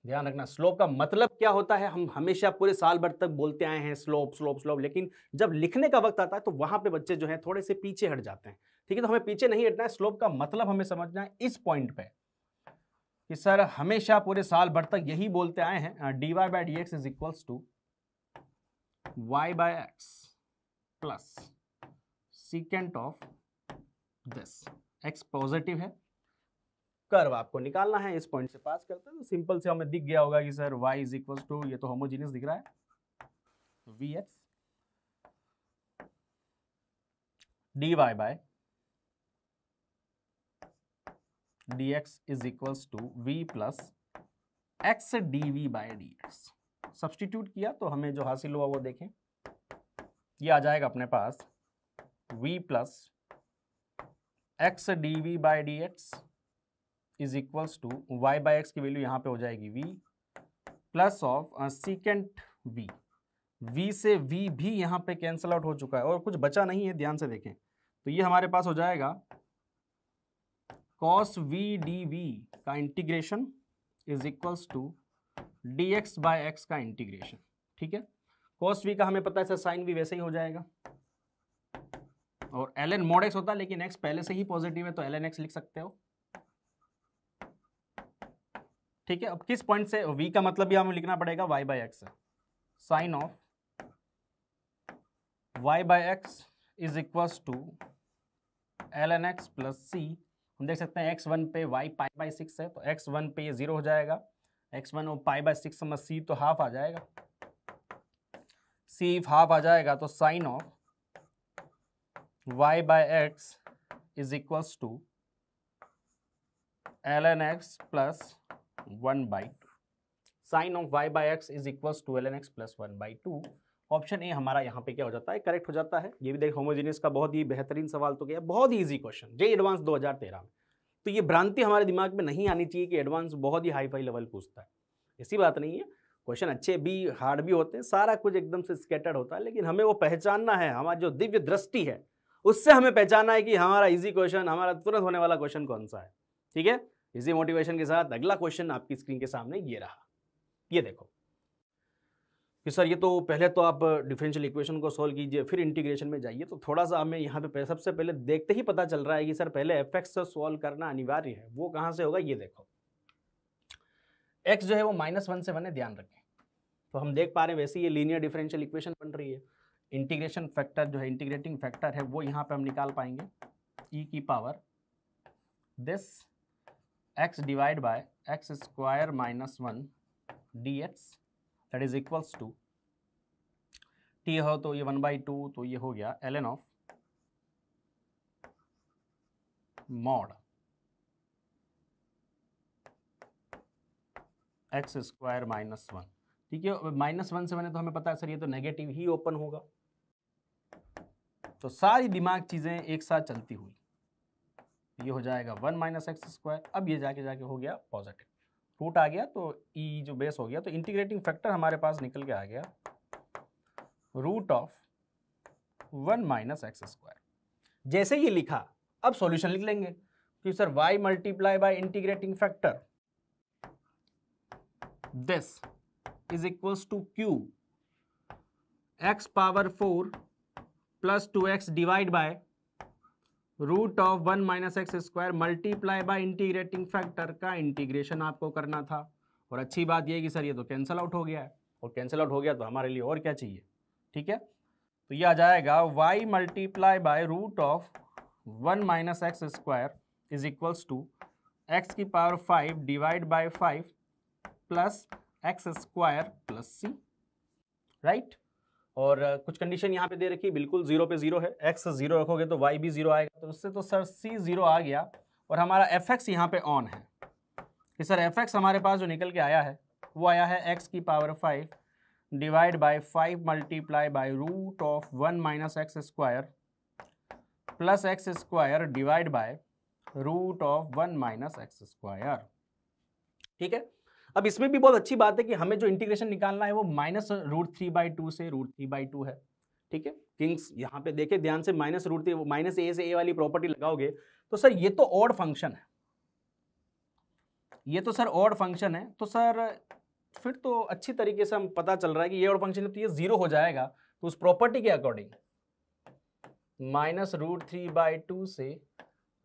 ध्यान रखना स्लोप का मतलब क्या होता है हम हमेशा पूरे साल भर तक बोलते आए हैं स्लोप स्लोप स्लोप लेकिन जब लिखने का वक्त आता है तो वहां पे बच्चे जो है थोड़े से पीछे हट जाते हैं ठीक है तो हमें पीछे नहीं हटना है स्लोप का मतलब हमें समझना है इस पॉइंट पे कि सर हमेशा पूरे साल भर तक यही बोलते आए हैं d Y by D x is equals to Y by x plus secant of this x positive है कर्व आपको निकालना है इस पॉइंट से पास करते हैं तो सिंपल से हमें दिख गया होगा कि sir y is equal to ये तो होमोजीनियस दिख रहा है v x d y by d x is equal to v plus x d v by D x substitute किया तो हमें जो हासिल हुआ वो देखें ये आ जाएगा अपने पास v plus x d v by D x is equals to Y by x की वैल्यू यहां पे हो जाएगी v plus of secant v v से v भी यहाँ पे कैंसिल आउट हो चुका है और कुछ बचा नहीं है ध्यान से देखें तो ये हमारे पास हो जाएगा कॉस वी डी वी का integration is equals to d x by x का इंटीग्रेशन ठीक है कॉस वी का हमें पता है सर साइन वी वैसे ही हो जाएगा और एल एन मोड एक्स होता है लेकिन एक्स पहले से ही पॉजिटिव है तो एल एन एक्स लिख सकते हो ठीक है अब किस पॉइंट से वी का मतलब भी हमें लिखना पड़ेगा y by x sine of y by x is equals to l n x plus c हम देख सकते हैं एक्स वन पे वाई पाई बाई सिक्स है तो एक्स वन पे ये जीरो हो जाएगा एक्स वन और पाई बाई सिक्स समझ सी तो हाफ आ जाएगा सी इफ हाफ आ जाएगा तो sine of x is equals to l n x plus one by two sine of y by x is equals to l n x plus one by two option A हमारा यहाँ पे क्या हो जाता है करेक्ट हो जाता है ये भी देख होमोजीनियस का बहुत ही बेहतरीन सवाल तो गया बहुत ही ईजी क्वेश्चन जे एडवांस 2013 में तो ये भ्रांति हमारे दिमाग में नहीं आनी चाहिए कि एडवांस बहुत ही हाई फाई लेवल पूछता है ऐसी बात नहीं है क्वेश्चन अच्छे भी हार्ड भी होते हैं सारा कुछ एकदम से स्केटर्ड होता है लेकिन हमें वो पहचानना है हमारा जो दिव्य दृष्टि है उससे हमें पहचानना है कि हमारा इजी क्वेश्चन हमारा तुरंत होने वाला क्वेश्चन कौन सा है ठीक है इसी मोटिवेशन के साथ अगला क्वेश्चन आपकी स्क्रीन के सामने ये रहा ये देखो कि सर ये तो पहले तो आप डिफरेंशियल इक्वेशन को सोल्व कीजिए फिर इंटीग्रेशन में जाइए तो थोड़ा सा हमें यहाँ पे सबसे पहले देखते ही पता चल रहा है कि सर पहले एफ एक्स सॉल्व करना अनिवार्य है वो कहाँ से होगा ये देखो एक्स जो है वो माइनस वन से वन है ध्यान रखें तो हम देख पा रहे हैं वैसे ये लीनियर डिफरेंशियल इक्वेशन बन रही है इंटीग्रेशन फैक्टर जो है इंटीग्रेटिंग फैक्टर है वो यहाँ पर हम निकाल पाएंगे ई e की power this x divide by x square minus one d x that is equals to t हो तो ये वन बाई टू तो ये हो गया l N of mod x square minus one ठीक है माइनस वन से मैंने तो हमें पता है सर ये तो नेगेटिव ही ओपन होगा तो सारी दिमाग चीज़ें एक साथ चलती हुई ये हो जाएगा वन माइनस एक्स स्क्वायर अब ये जाके जाके हो गया पॉजिटिव रूट आ गया तो ई e जो बेस हो गया तो इंटीग्रेटिंग फैक्टर हमारे पास निकल के आ गया root of one minus x square जैसे ये लिखा अब सॉल्यूशन लिख लेंगे कि sir y multiply by integrating factor this is equals to q x power four plus two x divide by root of one minus x square multiply by integrating factor का integration आपको करना था और अच्छी बात यह कि सर ये तो कैंसिल आउट हो गया है और कैंसिल आउट हो गया तो हमारे लिए और क्या चाहिए ठीक है तो ये आ जाएगा y multiply by root of one minus x square is equals to x की power five divide by five plus x square plus C right और कुछ कंडीशन यहाँ पे दे रखी बिल्कुल जीरो पे जीरो है एक्स जीरो रखोगे तो वाई भी जीरो आएगा तो उससे तो सर सी जीरो आ गया और हमारा एफ एक्स यहाँ पे ऑन है कि सर एफ एक्स हमारे पास जो निकल के आया है वो आया है एक्स की power five divide by five multiply by root of one minus x square plus x square divide by root of one minus x square ठीक है अब इसमें भी बहुत अच्छी बात है कि हमें जो इंटीग्रेशन निकालना है वो minus root three by two से रूट थ्री बाई टू है ठीक है किंग्स यहाँ पे देखे ध्यान से minus root three minus a से ए वाली प्रॉपर्टी लगाओगे तो सर ये तो ऑड फंक्शन है ये तो सर ऑड फंक्शन है तो सर फिर तो अच्छी तरीके से हम पता चल रहा है कि ये ऑड फंक्शन तो ये जीरो हो जाएगा तो उस प्रॉपर्टी के according minus root three by two से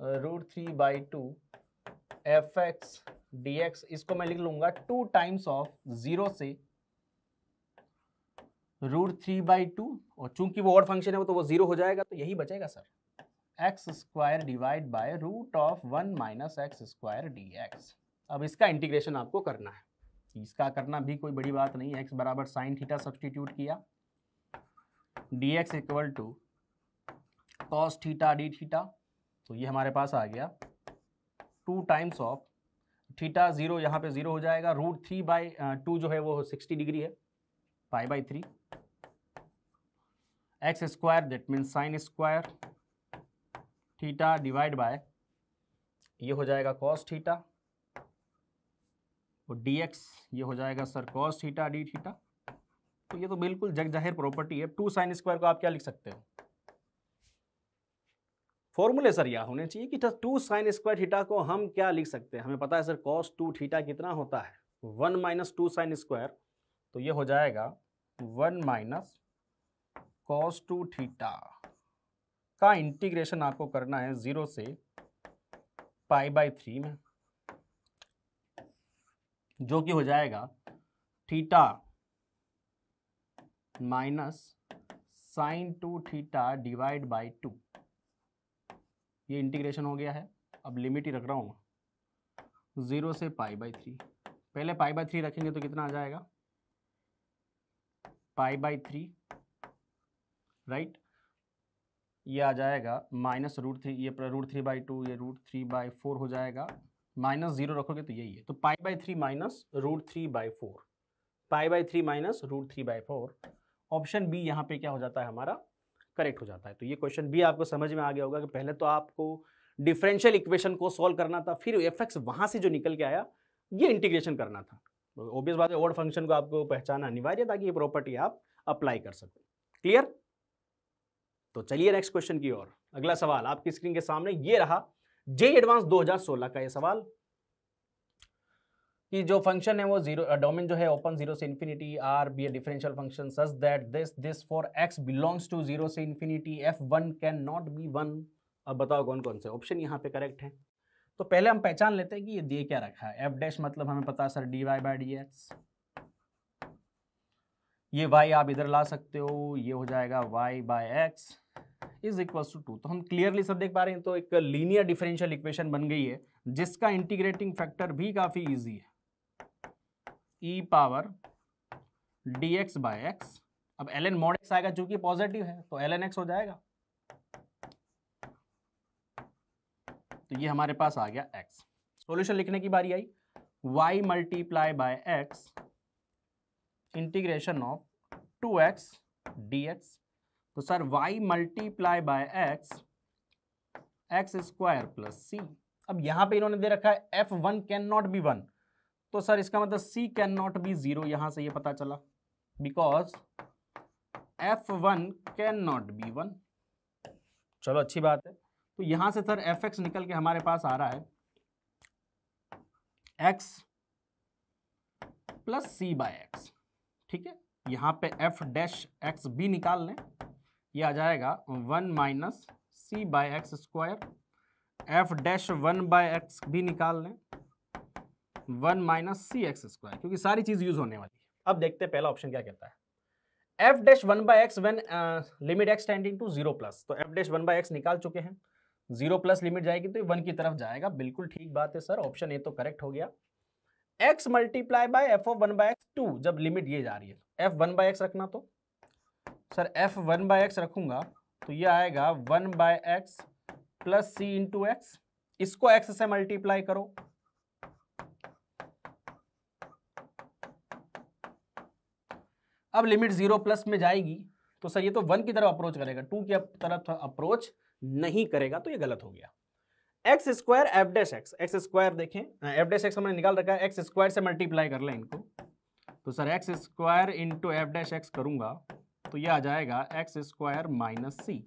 root three by two f x d x इसको मैं लिख लूंगा टू टाइम्स ऑफ जीरो से रूट थ्री बाई टू और चूंकि वो और फंक्शन है वो तो वो जीरो हो जाएगा तो यही बचेगा sir x square divide by root of one minus x square d x अब इसका इंटीग्रेशन आपको करना है इसका करना भी कोई बड़ी बात नहीं एक्स बराबर साइन थीटा सब्सटीट्यूट किया d x equal to cos theta d theta तो ये हमारे पास आ गया two times of theta zero यहाँ पे ज़ीरो हो जाएगा रूट थ्री बाई टू जो है वो सिक्सटी डिग्री है five by three x square that means sine square theta divide by ये हो जाएगा कॉस थीटा और डी एक्स ये हो जाएगा sir cos theta d theta तो ये तो बिल्कुल जग जाहिर प्रॉपर्टी है टू साइन स्क्वायर को आप क्या लिख सकते हो फॉर्मूले सर याद होने चाहिए कि टू साइन स्क्वायर थीटा को हम क्या लिख सकते हैं हमें पता है सर कॉस टू थीटा कितना होता है one minus two sine square तो ये हो जाएगा one minus cos two theta का इंटीग्रेशन आपको करना है जीरो से पाई बाई थ्री में जो कि हो जाएगा theta minus sine two theta divide by two ये इंटीग्रेशन हो गया है अब लिमिट ही रख रहा हूँ ज़ीरो से पाई बाई थ्री पहले पाई बाई थ्री रखेंगे तो कितना आ जाएगा पाई बाई थ्री राइट ये आ जाएगा माइनस रूट थ्री ये रूट थ्री बाई टू ये रूट थ्री बाई फोर हो जाएगा माइनस जीरो रखोगे तो यही है तो pi by three minus root three by four pi by three minus root three by four option B यहाँ पे क्या हो जाता है हमारा करेक्ट हो जाता है तो ये क्वेश्चन भी आपको समझ में आ गया होगा कि पहले तो आपको डिफरेंशियल इक्वेशन को सॉल्व करना था फिर एफ एक्स वहाँ से जो निकल के आया ये इंटीग्रेशन करना था ओबियस तो बात है ओड फंक्शन को आपको पहचाना अनिवार्य ताकि ये प्रॉपर्टी आप अप्लाई कर सको क्लियर तो चलिए नेक्स्ट क्वेश्चन की ओर अगला सवाल आपकी स्क्रीन के सामने ये रहा जे एडवांस 2016 का ये सवाल कि जो फंक्शन है वो जीरो डोमेन uh, जो है ओपन जीरो से infinity R be a differential function such that this this for x belongs to zero से infinity f one can not be one अब बताओ कौन कौन से ऑप्शन यहाँ पे करेक्ट है तो पहले हम पहचान लेते हैं कि ये दिए क्या रखा है एफ डैश मतलब हमें पता है sir d Y by D x ये वाई आप इधर ला सकते हो ये हो जाएगा y by x is equal to two तो हम क्लियरली सर देख पा रहे हैं तो एक लीनियर डिफरेंशियल इक्वेशन बन गई है जिसका इंटीग्रेटिंग फैक्टर भी काफ़ी ईजी है e power d x by x अब एल एन मोड एक्स आएगा चूंकि पॉजिटिव है तो एल एन एक्स हो जाएगा तो ये हमारे पास आ गया एक्स सॉल्यूशन लिखने की बारी आई y multiply by x integration of two x d x तो sir y multiply by x x square plus c अब यहां पे इन्होंने दे रखा है f one can not be one तो सर इसका मतलब c can not be zero यहां से ये पता चला because f one can not be one चलो अच्छी बात है तो यहां से सर एफ एक्स निकल के हमारे पास आ रहा है x plus c by x ठीक है यहां पे एफ डैश एक्स भी निकाल लें ये आ जाएगा one minus c by x square f dash one by x भी निकाल लें one minus c x square क्योंकि सारी चीज यूज होने वाली है अब देखते हैं पहला ऑप्शन क्या कहता है f dash one by x one limit x tending to zero plus तो f dash one by x निकाल चुके हैं जीरो प्लस लिमिट जाएगी तो वन की तरफ जाएगा बिल्कुल ठीक बात है सर ऑप्शन ए तो करेक्ट हो गया x multiply by f of one by x two जब लिमिट ये जा रही है तो एफ वन बाई एक्स रखना तो sir f one by x रखूंगा तो ये आएगा one by x plus c into x इसको एक्स से मल्टीप्लाई करो अब लिमिट जीरो प्लस में जाएगी तो सर ये तो वन की तरफ अप्रोच करेगा टू की तरफ अप्रोच नहीं करेगा तो ये गलत हो गया x square f dash x x square देखें एफ डैश एक्स हमने निकाल रखा है एक्स स्क्वायर से मल्टीप्लाई कर लें इनको तो sir x square into f dash x करूँगा तो ये आ जाएगा एक्स स्क्वायर माइनस सी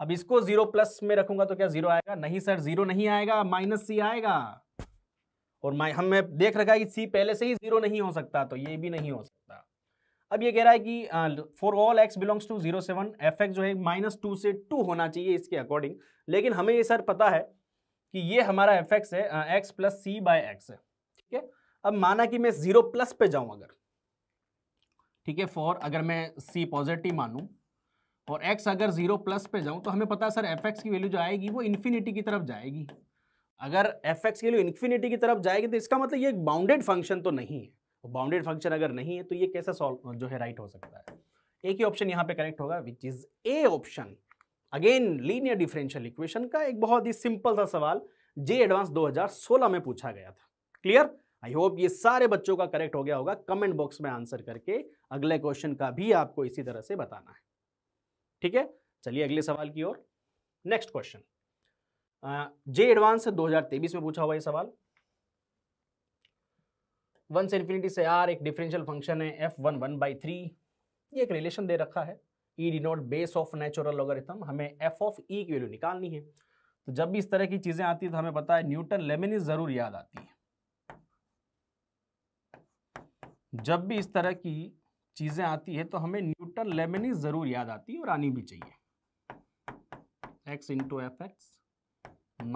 अब इसको जीरो प्लस में रखूंगा तो क्या जीरो आएगा नहीं सर जीरो नहीं आएगा माइनस सी आएगा और हमें देख रखा है कि सी पहले से ही जीरो नहीं हो सकता तो ये भी नहीं हो सकता अब ये कह रहा है कि for all x belongs to zero seven f x जो है माइनस टू से टू होना चाहिए इसके अकॉर्डिंग लेकिन हमें ये सर पता है कि ये हमारा एफ एक्स है x plus c by x है ठीक है अब माना कि मैं जीरो प्लस पे जाऊं अगर ठीक है फॉर अगर मैं सी पॉजिटिव मानूं और एक्स अगर जीरो प्लस पे जाऊं तो हमें पता है सर एफ एक्स की वैल्यू जो आएगी वो इन्फिनिटी की तरफ जाएगी अगर एफ एक्स की वैल्यू इन्फिनिटी की तरफ जाएगी तो इसका मतलब ये एक बाउंडेड फंक्शन तो नहीं है और बाउंडेड फंक्शन अगर नहीं है तो ये कैसे सॉल्व जो है राइट हो सकता है एक ही ऑप्शन यहाँ पे करेक्ट होगा which is A option again linear differential equation का एक बहुत ही सिंपल सा सवाल जे एडवांस 2016 में पूछा गया था क्लियर आई होप ये सारे बच्चों का करेक्ट हो गया होगा कमेंट बॉक्स में आंसर करके अगले क्वेश्चन का भी आपको इसी तरह से बताना है ठीक है चलिए अगले सवाल की ओर नेक्स्ट क्वेश्चन जे एडवांस दो 2023 में पूछा हुआ ये सवाल वन से इन्फिनिटी से आर एक डिफरेंशियल फंक्शन है f one one by three ये एक रिलेशन दे रखा है e denote base of natural logarithm हमें एफ ऑफ ई की वैल्यू निकालनी है तो जब भी इस तरह की चीज़ें आती है तो हमें पता है न्यूटन लेमिनिस ज़रूर याद आती है जब भी इस तरह की चीज़ें आती है तो हमें न्यूटन लेमिनिस ज़रूर याद आती है और आनी भी चाहिए x into f x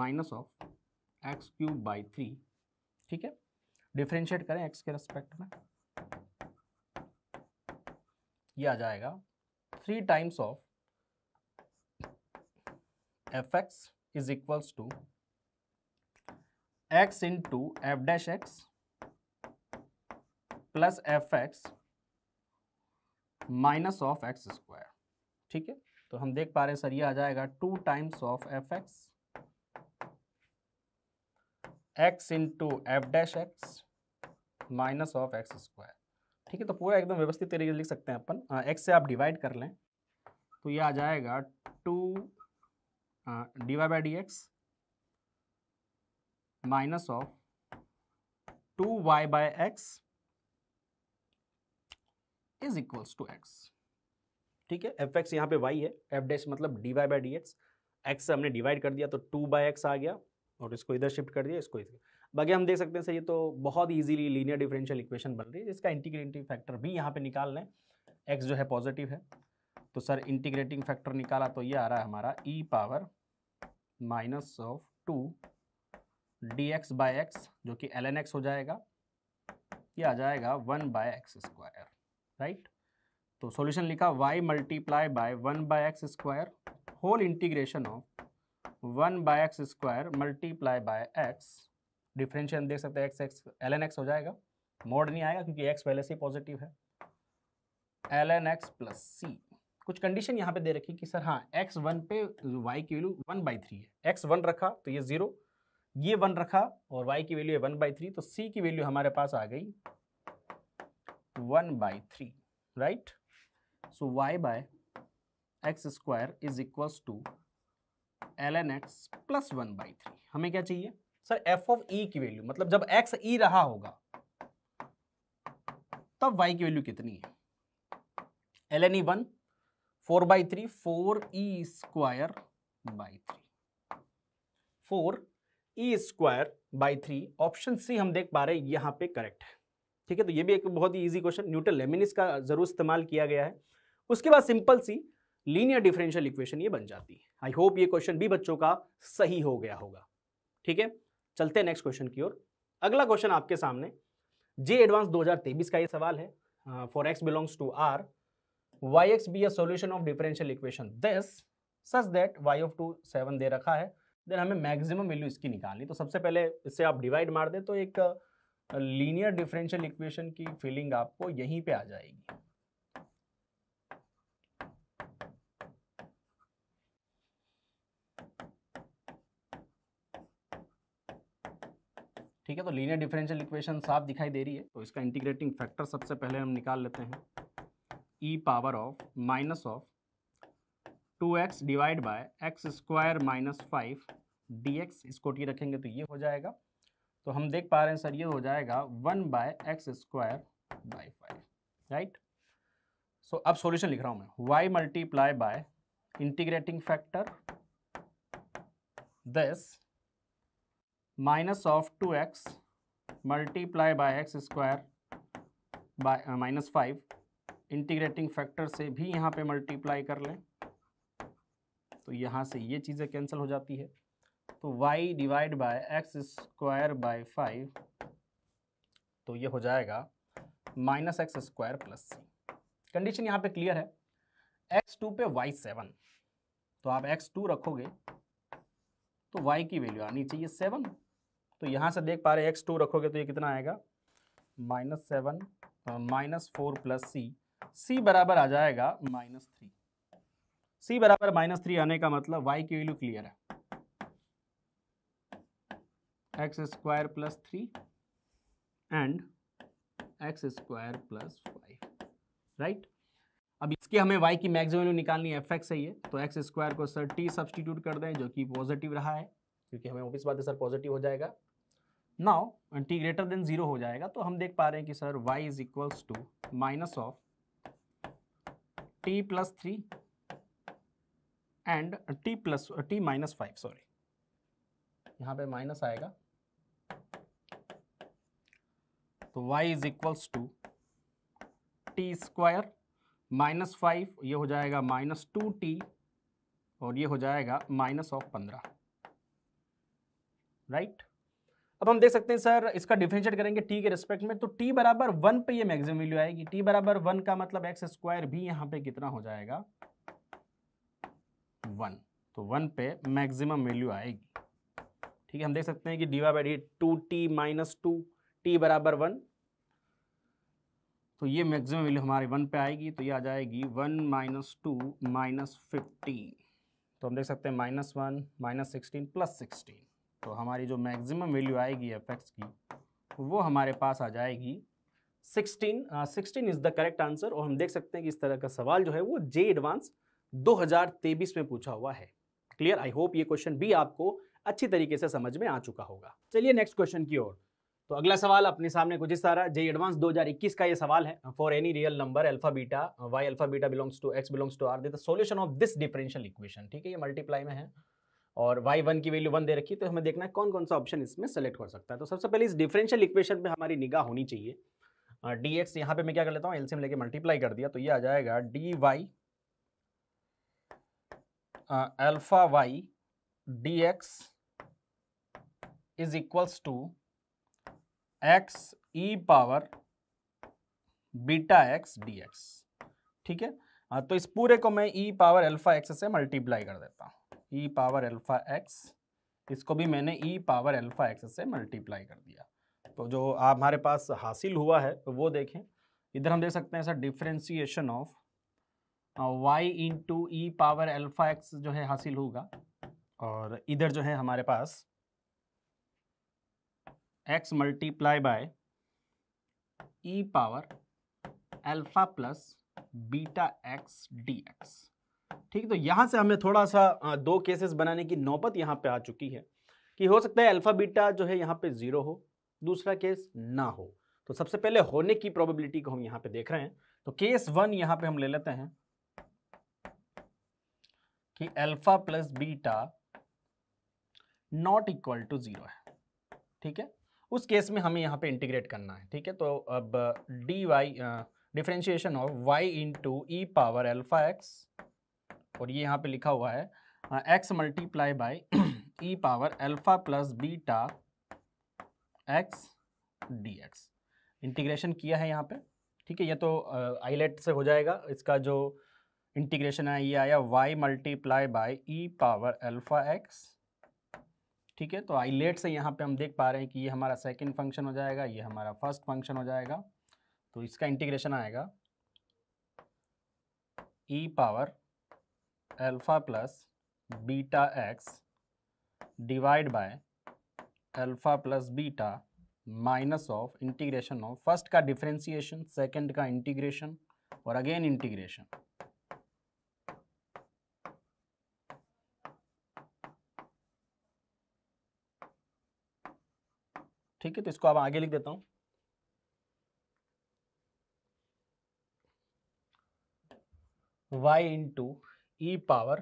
minus of x cube by three ठीक है डिफ्रेंशिएट करें एक्स के रेस्पेक्ट में ये आ जाएगा three times of f x is equals to x into f dash x plus f x minus of x square ठीक है तो हम देख पा रहे हैं सर ये आ जाएगा two times of f x x into f dash x minus of x square ठीक है तो पूरा एकदम व्यवस्थित तरीके से लिख सकते हैं अपन एक्स हाँ, से आप डिवाइड कर लें तो ये आ जाएगा two d Y by D x minus of two Y by x is equals to x ठीक है एफ एक्स यहाँ पे वाई है एफ डैश मतलब d Y by D x x से हमने डिवाइड कर दिया तो टू बाई एक्स आ गया और इसको इधर शिफ्ट कर दिया इसको इधर बाकी हम देख सकते हैं सर ये तो बहुत इजीली लीनियर डिफरेंशियल इक्वेशन बन रही है इसका इंटीग्रेटिंग फैक्टर भी यहाँ पे निकाल लें एक्स जो है पॉजिटिव है तो सर इंटीग्रेटिंग फैक्टर निकाला तो ये आ रहा है हमारा e power minus of two d x by x जो कि एल एन एक्स हो जाएगा ये आ जाएगा one by x square right तो सोल्यूशन लिखा y multiply by one by x square whole integration of one by x square multiply by x differentiation देख सकते हैं x x l n x हो जाएगा मोड नहीं आएगा क्योंकि एक्स पहले से पॉजिटिव है l n x plus c कुछ कंडीशन यहाँ पे दे रखी कि सर हाँ एक्स वन पे वाई की वैल्यू वन बाई थ्री है एक्स वन रखा तो ये जीरो ये वन रखा और वाई की वैल्यू है वन बाई थ्री तो सी की वैल्यू हमारे पास आ गई one by three right so y by x square is equals to l n x plus one by three हमें क्या चाहिए सर एफ ऑफ ई की वैल्यू मतलब जब एक्स ई e रहा होगा तब वाई की वैल्यू कितनी है l n e one four by three four e square by three four e square by three option c हम देख पा रहे हैं यहां पे करेक्ट है ठीक है तो ये भी एक बहुत ही इजी क्वेश्चन न्यूटन लेमिनिस का जरूर इस्तेमाल किया गया है उसके बाद सिंपल सी लीनियर डिफरेंशियल इक्वेशन ये बन जाती है आई होप ये क्वेश्चन भी बच्चों का सही हो गया होगा ठीक है चलते हैं नेक्स्ट क्वेश्चन की ओर अगला क्वेश्चन आपके सामने जे एडवांस 2023 का ये सवाल है for x belongs to R y x be a solution of differential equation this such that y of two seven दे रखा है देन हमें मैक्सिमम वैल्यू इसकी निकालनी तो सबसे पहले इससे आप डिवाइड मार दें तो एक लीनियर डिफरेंशियल इक्वेशन की फीलिंग आपको यहीं पे आ जाएगी ठीक है तो लीनियर डिफरेंशियल इक्वेशन साफ दिखाई दे रही है तो इसका इंटीग्रेटिंग फैक्टर सबसे पहले हम निकाल लेते हैं e power of minus of two x divide by x square minus five d x इसको टी रखेंगे तो ये हो जाएगा तो हम देख पा रहे हैं सर ये हो जाएगा one by x square by five right so अब सॉल्यूशन लिख रहा हूं मैं y multiply by integrating factor दस minus of two x multiply by x square by minus five integrating factor से भी यहाँ पे मल्टीप्लाई कर लें तो यहाँ से ये चीज़ें कैंसिल हो जाती है तो y divide by x square by five तो ये हो जाएगा minus x square plus c condition यहाँ पे क्लियर है एक्स टू पे वाई सेवन तो आप एक्स टू रखोगे तो वाई की वैल्यू आनी चाहिए सेवन तो यहाँ से देख पा रहे एक्स टू रखोगे तो ये कितना आएगा minus seven minus four plus c c बराबर आ जाएगा माइनस थ्री सी बराबर माइनस थ्री आने का मतलब वाई की वैल्यू क्लियर है x square plus three and x square plus five right अब इसके हमें वाई की मैक्सिमम वैल्यू निकालनी है एफ एक्स है ये तो एक्स स्क्वायर को सर टी सब्सटीट्यूट कर दें जो कि पॉजिटिव रहा है क्योंकि हमें ऑफिस बात है सर पॉजिटिव हो जाएगा now t greater than zero हो जाएगा तो हम देख पा रहे हैं कि sir y is equals to minus of t plus three and t plus t minus five sorry यहां पे माइनस आएगा तो y is equals to t square minus five ये हो जाएगा माइनस टू टी और ये हो जाएगा माइनस ऑफ पंद्रह राइट अब हम देख सकते हैं सर इसका डिफ्रेंशिएट करेंगे टी के रिस्पेक्ट में तो टी बराबर वन पे ये मैक्सिमम वैल्यू आएगी टी बराबर वन का मतलब एक्स स्क्वायर भी यहां पे कितना हो जाएगा वन तो वन पे मैक्सिमम वैल्यू आएगी ठीक है हम देख सकते हैं कि dy by d two t minus two t बराबर वन तो ये मैक्सिमम वैल्यू हमारे वन पे आएगी तो ये आ जाएगी one minus two minus fifty तो हम देख सकते हैं minus one minus sixteen plus sixteen तो हमारी जो मैक्सिमम वैल्यू आएगी एफ एक्स की वो हमारे पास आ जाएगी sixteen sixteen is the correct answer और हम देख सकते हैं कि इस तरह का सवाल जो है वो जे एडवांस 2023 में पूछा हुआ है क्लियर आई होप ये क्वेश्चन भी आपको अच्छी तरीके से समझ में आ चुका होगा चलिए नेक्स्ट क्वेश्चन की ओर तो अगला सवाल अपने सामने कुछ इस तरह जे एडवांस 2021 का ये सवाल है for any real number alpha beta y alpha beta belongs to x belongs to r the of this differential equation ठीक है ये मल्टीप्लाई में है और वाई वन की वैल्यू वन दे रखी तो हमें देखना है कौन कौन सा ऑप्शन इसमें सेलेक्ट कर सकता है तो सबसे पहले इस डिफरेंशियल इक्वेशन पे हमारी निगाह होनी चाहिए डी एक्स यहाँ पे मैं क्या कर लेता हूँ एलसीएम लेके मल्टीप्लाई कर दिया तो ये आ जाएगा d y alpha y d x is equals to x e power beta x d x ठीक है तो इस पूरे को मैं ई पावर अल्फा एक्स से मल्टीप्लाई कर देता हूँ ई पावर अल्फ़ा एक्स इसको भी मैंने ई पावर अल्फ़ा एक्स से मल्टीप्लाई कर दिया तो जो आप हमारे पास हासिल हुआ है तो वो देखें इधर हम देख सकते हैं sir differentiation of y into e power alpha x जो है हासिल होगा और इधर जो है हमारे पास x multiply by e power alpha plus beta x d x ठीक है तो यहाँ से हमें थोड़ा सा दो केसेस बनाने की नौबत यहाँ पे आ चुकी है कि हो सकता है अल्फ़ा बीटा जो है यहाँ पे ज़ीरो हो दूसरा केस ना हो तो सबसे पहले होने की प्रोबेबिलिटी को हम यहाँ पे देख रहे हैं तो केस वन यहाँ पे हम ले लेते हैं कि alpha plus beta not equal to zero है ठीक है उस केस में हमें यहाँ पे इंटीग्रेट करना है ठीक है तो अब d y differentiation of y to e power alpha x और ये यहाँ पे लिखा हुआ है x multiply by e power alpha plus beta x d x integration किया है यहाँ पे ठीक है ये तो आईलेट से हो जाएगा इसका जो इंटीग्रेशन है ये आया y multiply by e power alpha x ठीक है तो आईलेट से यहाँ पे हम देख पा रहे हैं कि ये हमारा सेकेंड फंक्शन हो जाएगा ये हमारा फर्स्ट फंक्शन हो जाएगा तो इसका इंटीग्रेशन आएगा e e power alpha plus beta x divide by alpha plus beta minus of integration of first का डिफ्रेंसिएशन सेकंड का इंटीग्रेशन और अगेन इंटीग्रेशन ठीक है तो इसको अब आगे लिख देता हूं y into e power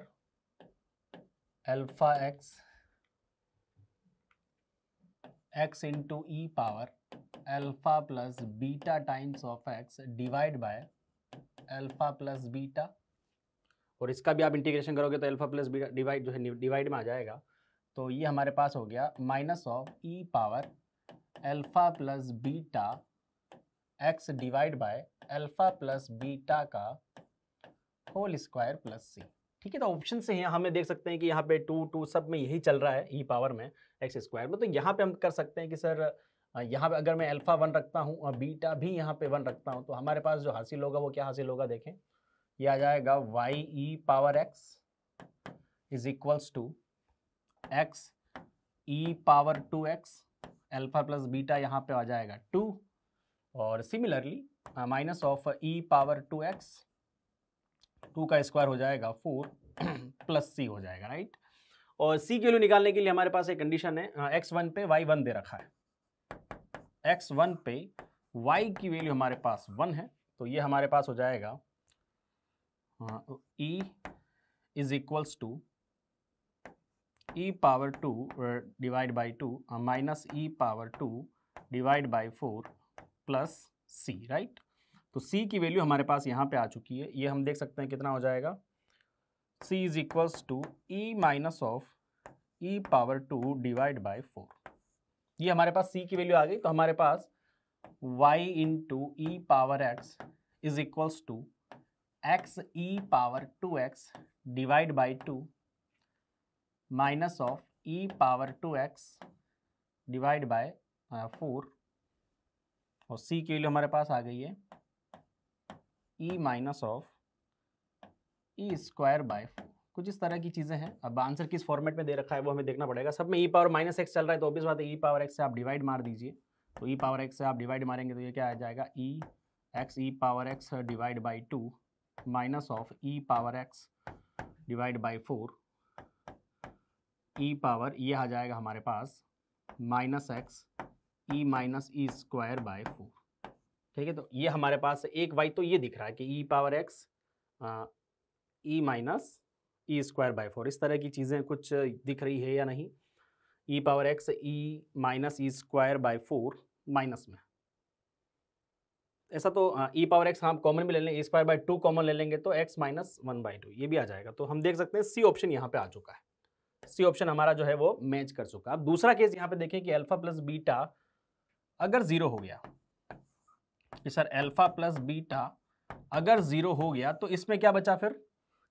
alpha x x into e power alpha plus beta times of x divide by alpha plus beta और इसका भी आप इंटीग्रेशन करोगे तो अल्फा प्लस बीटा डिवाइड जो है डिवाइड में आ जाएगा तो ये हमारे पास हो गया minus of e power alpha plus beta x divide by alpha plus beta का होल स्क्वायर प्लस सी ठीक है तो ऑप्शन से हैं हमें देख सकते हैं कि यहाँ पे टू टू सब में यही चल रहा है ई e पावर में एक्स स्क्वायर में तो यहाँ पे हम कर सकते हैं कि सर यहाँ पे अगर मैं अल्फा वन रखता हूँ और बीटा भी यहाँ पे वन रखता हूँ तो हमारे पास जो हासिल होगा वो क्या हासिल होगा देखें ये आ जाएगा y e power x is equals to x e power two x alpha plus beta यहाँ पे आ जाएगा टू और similarly minus of e power two x two का स्क्वायर हो जाएगा फोर प्लस सी हो जाएगा राइट और सी की वैल्यू निकालने के लिए हमारे पास एक कंडीशन है एक्स हाँ, वन पे वाई वन दे रखा है एक्स वन पे वाई की वैल्यू हमारे पास वन है तो ये हमारे पास हो जाएगा e is equals to e power two divide by two minus e power two divide by four plus C right तो सी की वैल्यू हमारे पास यहाँ पे आ चुकी है ये हम देख सकते हैं कितना हो जाएगा c is equals to e minus of e power two divide by four ये हमारे पास सी की वैल्यू आ गई तो हमारे पास y into e power x is equals to x e power two x divide by two minus of e power two x divide by four और C की वैल्यू हमारे पास आ गई है e minus of e square by कुछ इस तरह की चीज़ें हैं अब आंसर किस फॉर्मेट में दे रखा है वो हमें देखना पड़ेगा सब में ई पावर माइनस एक्स चल रहा है तो ऑब्वियस बात है ई पावर एक्स से आप डिवाइड मार दीजिए तो ई पावर एक्स से आप डिवाइड मारेंगे तो ये क्या आ जाएगा e x e power x divide by two minus of e power x divide by four e power ये आ जाएगा हमारे पास minus x e minus e square by four ठीक है तो ये हमारे पास एक वाई तो ये दिख रहा है कि e power x e minus e square by four इस तरह की चीज़ें कुछ दिख रही है या नहीं e power x e minus e square by four minus में ऐसा तो ई पावर एक्स हम कॉमन भी ले लेंगे e square by two common ले लेंगे तो x minus one by two ये भी आ जाएगा तो हम देख सकते हैं सी ऑप्शन यहाँ पे आ चुका है सी ऑप्शन हमारा जो है वो मैच कर चुका अब दूसरा केस यहाँ पे देखें कि अल्फा प्लस बीटा अगर जीरो हो गया कि सर अल्फा प्लस बीटा अगर ज़ीरो हो गया तो इसमें क्या बचा फिर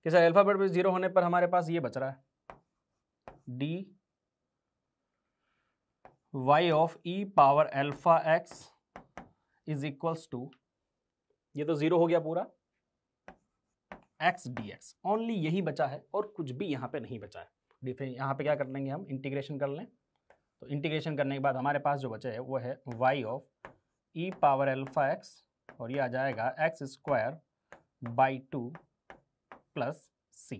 कि सर अल्फा प्लस ज़ीरो होने पर हमारे पास ये बच रहा है d y of e power alpha x is equals to ये तो ज़ीरो हो गया पूरा एक्स डी एक्स ओनली यही बचा है और कुछ भी यहां पे नहीं बचा है डिफरेंस यहां पे क्या कर लेंगे हम इंटीग्रेशन कर लें तो इंटीग्रेशन करने के बाद हमारे पास जो बचे है वो है y of e power alpha x और ये आ जाएगा x square by two plus c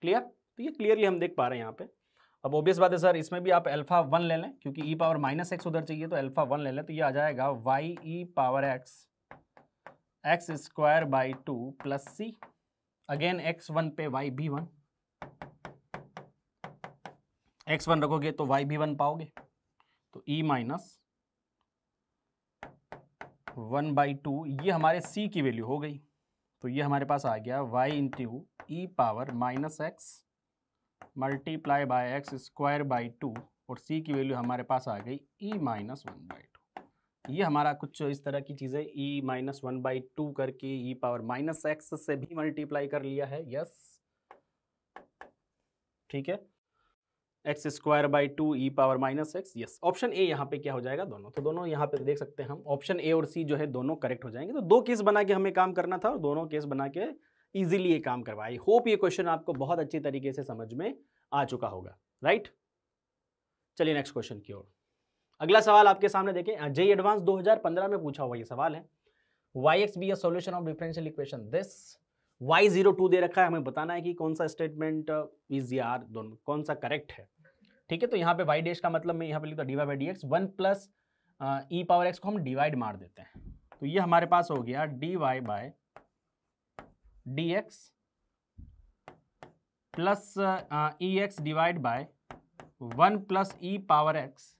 clear तो ये क्लियरली हम देख पा रहे हैं यहाँ पे अब ओबियस बात है सर इसमें भी आप अल्फा वन ले लें क्योंकि ई पावर माइनस एक्स उधर चाहिए तो अल्फा वन ले लें तो ये आ जाएगा y e power x x square by two plus c again x one पे वाई भी वन एक्स वन रखोगे तो वाई भी वन पाओगे तो e e minus one by two ये हमारे सी की वैल्यू हो गई तो ये हमारे पास आ गया y into e power minus x multiply by x square by two और सी की वैल्यू हमारे पास आ गई e minus one by two ये हमारा कुछ इस तरह की चीज़ें e minus one by two करके ई पावर माइनस एक्स से भी मल्टीप्लाई कर लिया है यस ठीक है x square by two e power minus x yes option a यहाँ पे क्या हो जाएगा दोनों तो दोनों यहाँ पे देख सकते हैं हम ऑप्शन ए और सी जो है दोनों करेक्ट हो जाएंगे तो दो केस बना के हमें काम करना था और दोनों केस बना के ईजिली ये काम करवाया आई होप ये क्वेश्चन आपको बहुत अच्छी तरीके से समझ में आ चुका होगा राइट चलिए नेक्स्ट क्वेश्चन की ओर अगला सवाल आपके सामने देखें जय एडवांस पंद्रह में पूछा हुआ ये सवाल है y x be a solution of differential equation this y zero two दे रखा है हमें बताना है कि कौन सा स्टेटमेंट इज uh, यार दोनों कौन सा करेक्ट है ठीक है तो यहाँ पे वाई डेश का मतलब मैं यहाँ पे लिखता हूँ d Y by D x one plus e power x को हम डिवाइड मार देते हैं तो ये हमारे पास हो गया d y by d x plus e x divide by one plus e power x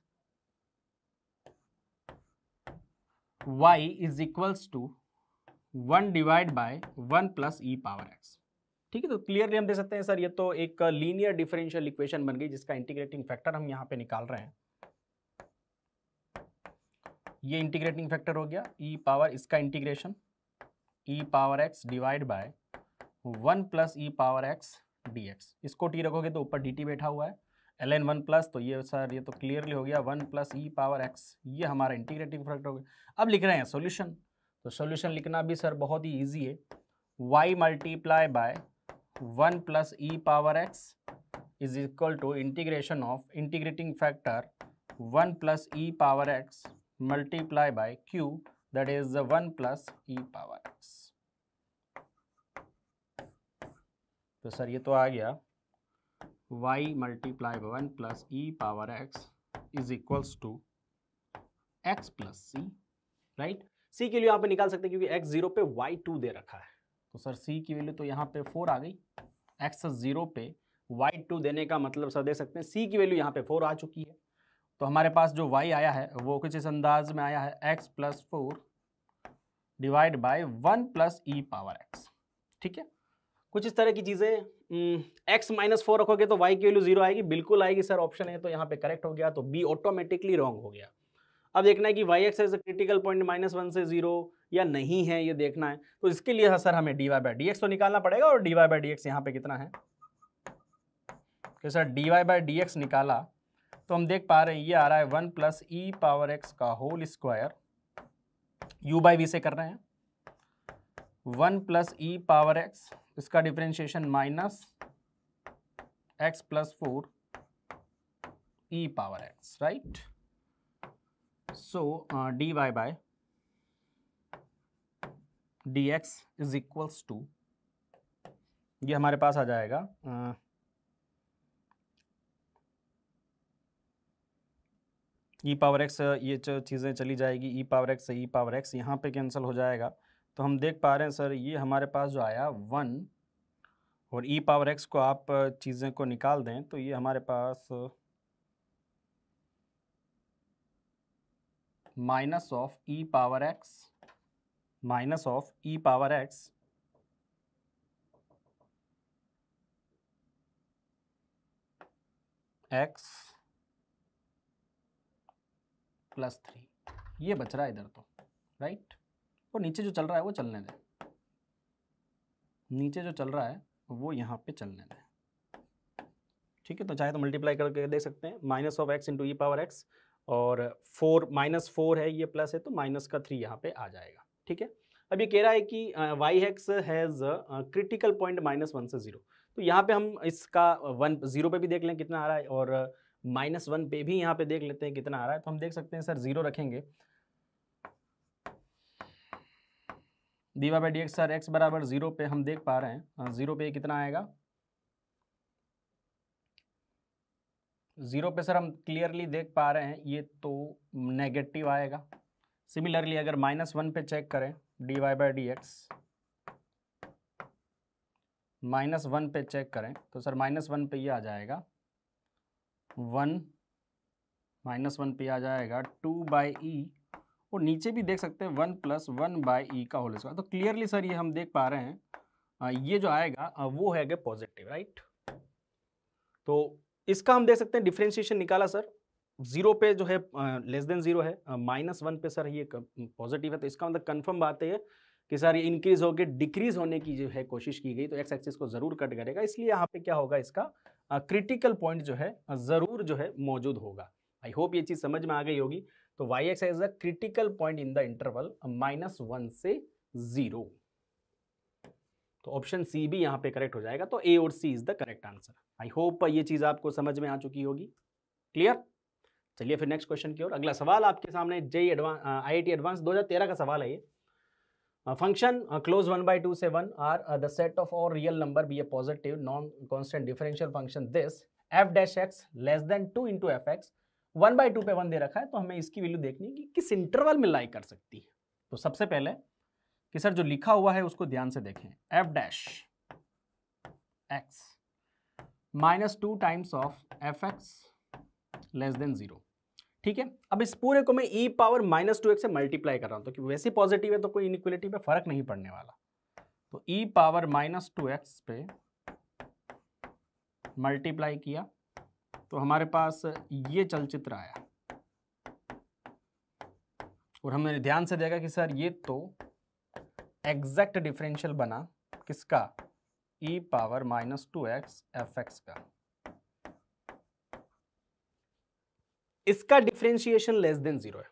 y is equals to one divide by one plus e power x ठीक है तो क्लियरली हम दे सकते हैं सर ये तो एक लीनियर डिफरेंशियल इक्वेशन बन गई जिसका इंटीग्रेटिंग फैक्टर हम यहाँ पे निकाल रहे हैं ये इंटीग्रेटिंग फैक्टर हो गया ई e पावर इसका integration e power x divide by one plus e power x d x इसको टी रखोगे तो ऊपर डी टी बैठा हुआ है एल एन वन प्लस तो ये सर ये तो क्लियरली हो गया one plus e power x ये हमारा इंटीग्रेटिंग फैक्टर हो गया अब लिख रहे हैं सोल्यूशन तो सोल्यूशन लिखना भी सर बहुत ही ईजी है y multiply by one plus e power x is equal to integration of integrating factor one plus e power x multiply by q that is one plus e power x तो sir ये तो आ गया y multiply by one plus e power x is equals to x plus C right c की value यहाँ पे निकाल सकते हैं क्योंकि एक्स जीरो पे वाई टू दे रखा है तो सर सी की वैल्यू तो यहाँ पे फोर आ गई एक्स जीरो पे वाई टू देने का मतलब सर दे सकते हैं सी की वैल्यू यहाँ पे फोर आ चुकी है तो हमारे पास जो वाई आया है वो कुछ इस अंदाज में आया है x plus four divide by one plus e power x ठीक है कुछ इस तरह की चीज़ें एक्स माइनस फोर रखोगे तो वाई की वैल्यू जीरो आएगी बिल्कुल आएगी सर ऑप्शन है तो यहाँ पे करेक्ट हो गया तो बी ऑटोमेटिकली रॉन्ग हो गया अब देखना है कि y x as critical point minus one से जीरो या नहीं है ये देखना है तो इसके लिए सर हमें d Y by D x तो निकालना पड़ेगा और d Y by D x यहाँ पे कितना है sir d Y by D x निकाला तो हम देख पा रहे हैं ये आ रहा है one plus e power x का whole square u by v से कर रहे हैं one plus e power x इसका differentiation minus x plus four e power x right So uh, dy by dx is equals to ये हमारे पास आ जाएगा ई पावर एक्स ये चीज़ें चली जाएगी e power x e power x यहाँ पे कैंसिल हो जाएगा तो हम देख पा रहे हैं सर ये हमारे पास जो आया वन और ई पावर एक्स को आप चीज़ें को निकाल दें तो ये हमारे पास minus of e power x minus of e power x x plus three ये बच रहा है इधर तो राइट और नीचे जो चल रहा है वो चलने दें नीचे जो चल रहा है वो यहाँ पे चलने दें ठीक है तो चाहे तो मल्टीप्लाई करके देख सकते हैं minus of x into e power x और फोर माइनस फोर है ये प्लस है तो माइनस का थ्री यहाँ पे आ जाएगा ठीक है अब ये कह रहा है कि y x has critical point minus one से ज़ीरो तो यहाँ पे हम इसका वन ज़ीरो पे भी देख लें कितना आ रहा है और माइनस वन पे भी यहाँ पे देख लेते हैं कितना आ रहा है तो हम देख सकते हैं सर ज़ीरो रखेंगे d Y by D x sir x बराबर ज़ीरो पे हम देख पा रहे हैं ज़ीरो पे कितना आएगा ज़ीरो पे सर हम क्लियरली देख पा रहे हैं ये तो नेगेटिव आएगा सिमिलरली अगर माइनस वन पे चेक करें d Y by D x minus one पे चेक करें तो सर माइनस वन पे ये आ जाएगा वन माइनस वन पे आ जाएगा टू बाई ई e, और नीचे भी देख सकते हैं one plus one by e e का होल स्क्वायर तो क्लियरली सर ये हम देख पा रहे हैं ये जो आएगा वो है पॉजिटिव राइट तो इसका हम देख सकते हैं डिफ्रेंशिएशन निकाला सर जीरो पे जो है लेस देन जीरो है माइनस वन पे सर ये पॉजिटिव है तो इसका मतलब कंफर्म बात है कि सर ये इंक्रीज होकर डिक्रीज होने की जो है कोशिश की गई तो एक्स एक्सिस को ज़रूर कट करेगा इसलिए यहाँ पे क्या होगा इसका क्रिटिकल पॉइंट जो है ज़रूर जो है मौजूद होगा आई होप ये चीज़ समझ में आ गई होगी तो y x has a critical point in the interval minus one से ज़ीरो तो ऑप्शन सी भी यहाँ पे करेक्ट हो जाएगा तो ए और C is the correct answer I hope ये चीज़ आपको समझ में आ चुकी होगी क्लियर चलिए फिर नेक्स्ट क्वेश्चन की ओर अगला सवाल आपके सामने JEE advance I I T advance दो का सवाल है ये function close one by two से one R the set of all real number be a positive non constant differential function this f dash x less than two into f x one by two पे one दे रखा है तो हमें इसकी value देखनी है कि किस इंटरवल में लाई कर सकती है तो सबसे पहले कि सर जो लिखा हुआ है उसको ध्यान से देखें f dash x minus two times of f x less than zero ठीक है अब इस पूरे को मैं e power minus two x से मल्टीप्लाई कर रहा हूं तो वैसे पॉजिटिव है तो कोई इनिक्वलिटी पे फर्क नहीं पड़ने वाला तो e power minus two x पे मल्टीप्लाई किया तो हमारे पास ये चलचित्र आया और हमने ध्यान से देखा कि सर ये तो एग्जैक्ट डिफरेंशियल बना किसका e power minus two x f x का इसका डिफरेंशिएशन लेस देन जीरो है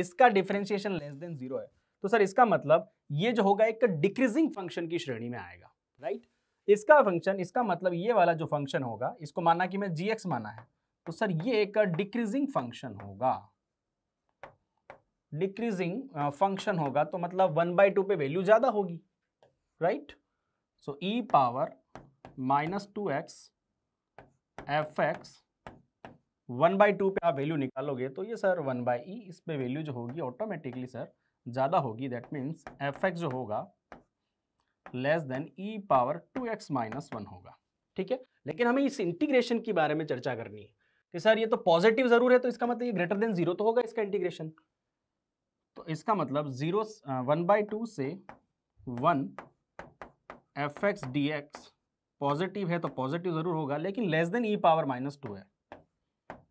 इसका डिफरेंशिएशन लेस देन जीरो है तो सर इसका मतलब ये जो होगा एक डिक्रीजिंग फंक्शन की श्रेणी में आएगा राइट इसका फंक्शन इसका मतलब ये वाला जो फंक्शन होगा इसको माना कि मैं जी एक्स माना है तो सर ये एक डिक्रीजिंग फंक्शन होगा डिक्रीजिंग फंक्शन होगा तो मतलब वन बाई टू पे वैल्यू ज़्यादा होगी right so e power minus two x f x one by two पे आप वैल्यू निकालोगे तो ये सर वन बाई ई इस पे वैल्यू जो होगी ऑटोमेटिकली सर ज़्यादा होगी दैट मीन्स एफ एक्स जो होगा less than e power two x minus one होगा ठीक है लेकिन हमें इस इंटीग्रेशन के बारे में चर्चा करनी है कि सर ये तो पॉजिटिव ज़रूर है तो इसका मतलब ये ग्रेटर देन जीरो तो होगा इसका इंटीग्रेशन तो इसका मतलब जीरो वन बाई टू से one f x d x positive है तो पॉजिटिव ज़रूर होगा लेकिन less than e power minus two है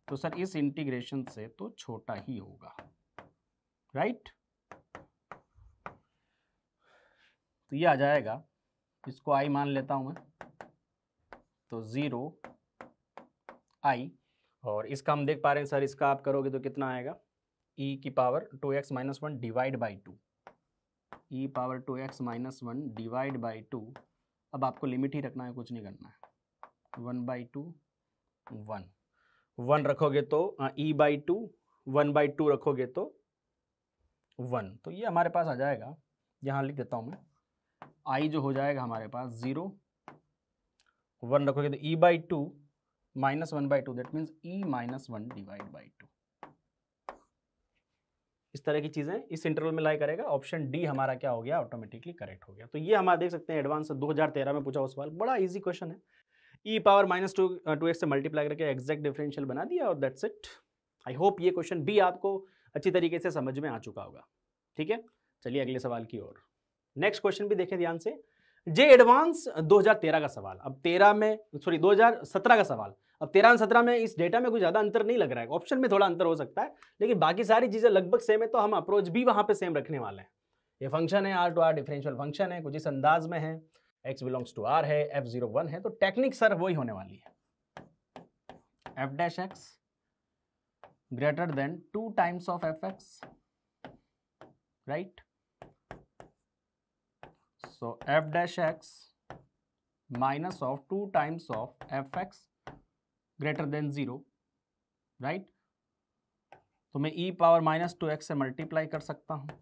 तो सर इस इंटीग्रेशन से तो छोटा ही होगा राइट तो ये आ जाएगा इसको आई मान लेता हूं मैं तो ज़ीरो आई और इसका हम देख पा रहे हैं सर इसका आप करोगे तो कितना आएगा ई e की power two x minus one divide by two e power two x minus one divide by two अब आपको लिमिट ही रखना है कुछ नहीं करना है one by two one one रखोगे तो e by two one by two रखोगे तो वन तो ये हमारे पास आ जाएगा यहाँ लिख देता हूँ मैं आई जो हो जाएगा हमारे पास ज़ीरो वन रखोगे तो e by two minus one by two that means e minus one divide by two इस तरह की चीज़ें इस इंटरवल में लाई करेगा ऑप्शन डी हमारा क्या हो गया ऑटोमेटिकली करेक्ट हो गया तो ये हमारा देख सकते हैं एडवांस दो में पूछा हुआ सवाल बड़ा ईजी क्वेश्चन है e power minus two two x से मल्टीप्लाई करके एग्जैक्ट डिफरेंशियल बना दिया और दैट्स इट आई होप ये क्वेश्चन भी आपको अच्छी तरीके से समझ में आ चुका होगा ठीक है चलिए अगले सवाल की ओर नेक्स्ट क्वेश्चन भी देखें ध्यान से जे एडवांस तेरह का सवाल अब तेरह में सॉरी सत्रह का सवाल अब तेरह सत्रह में इस डेटा में कुछ ज़्यादा अंतर नहीं लग रहा है ऑप्शन में थोड़ा अंतर हो सकता है लेकिन बाकी सारी चीज़ें लगभग सेम है तो हम अप्रोच भी वहाँ पर सेम रखने वाले हैं ये फंक्शन है R to R differential function है कुछ इस अंदाज में है एक्स बिलोंग्स टू आर है एफ जीरो वन है तो टेक्निक सर वही होने वाली है f dash x greater than two times of f x right so f dash x minus of two times of f x greater than zero right तो मैं e power minus two x से multiply कर सकता हूं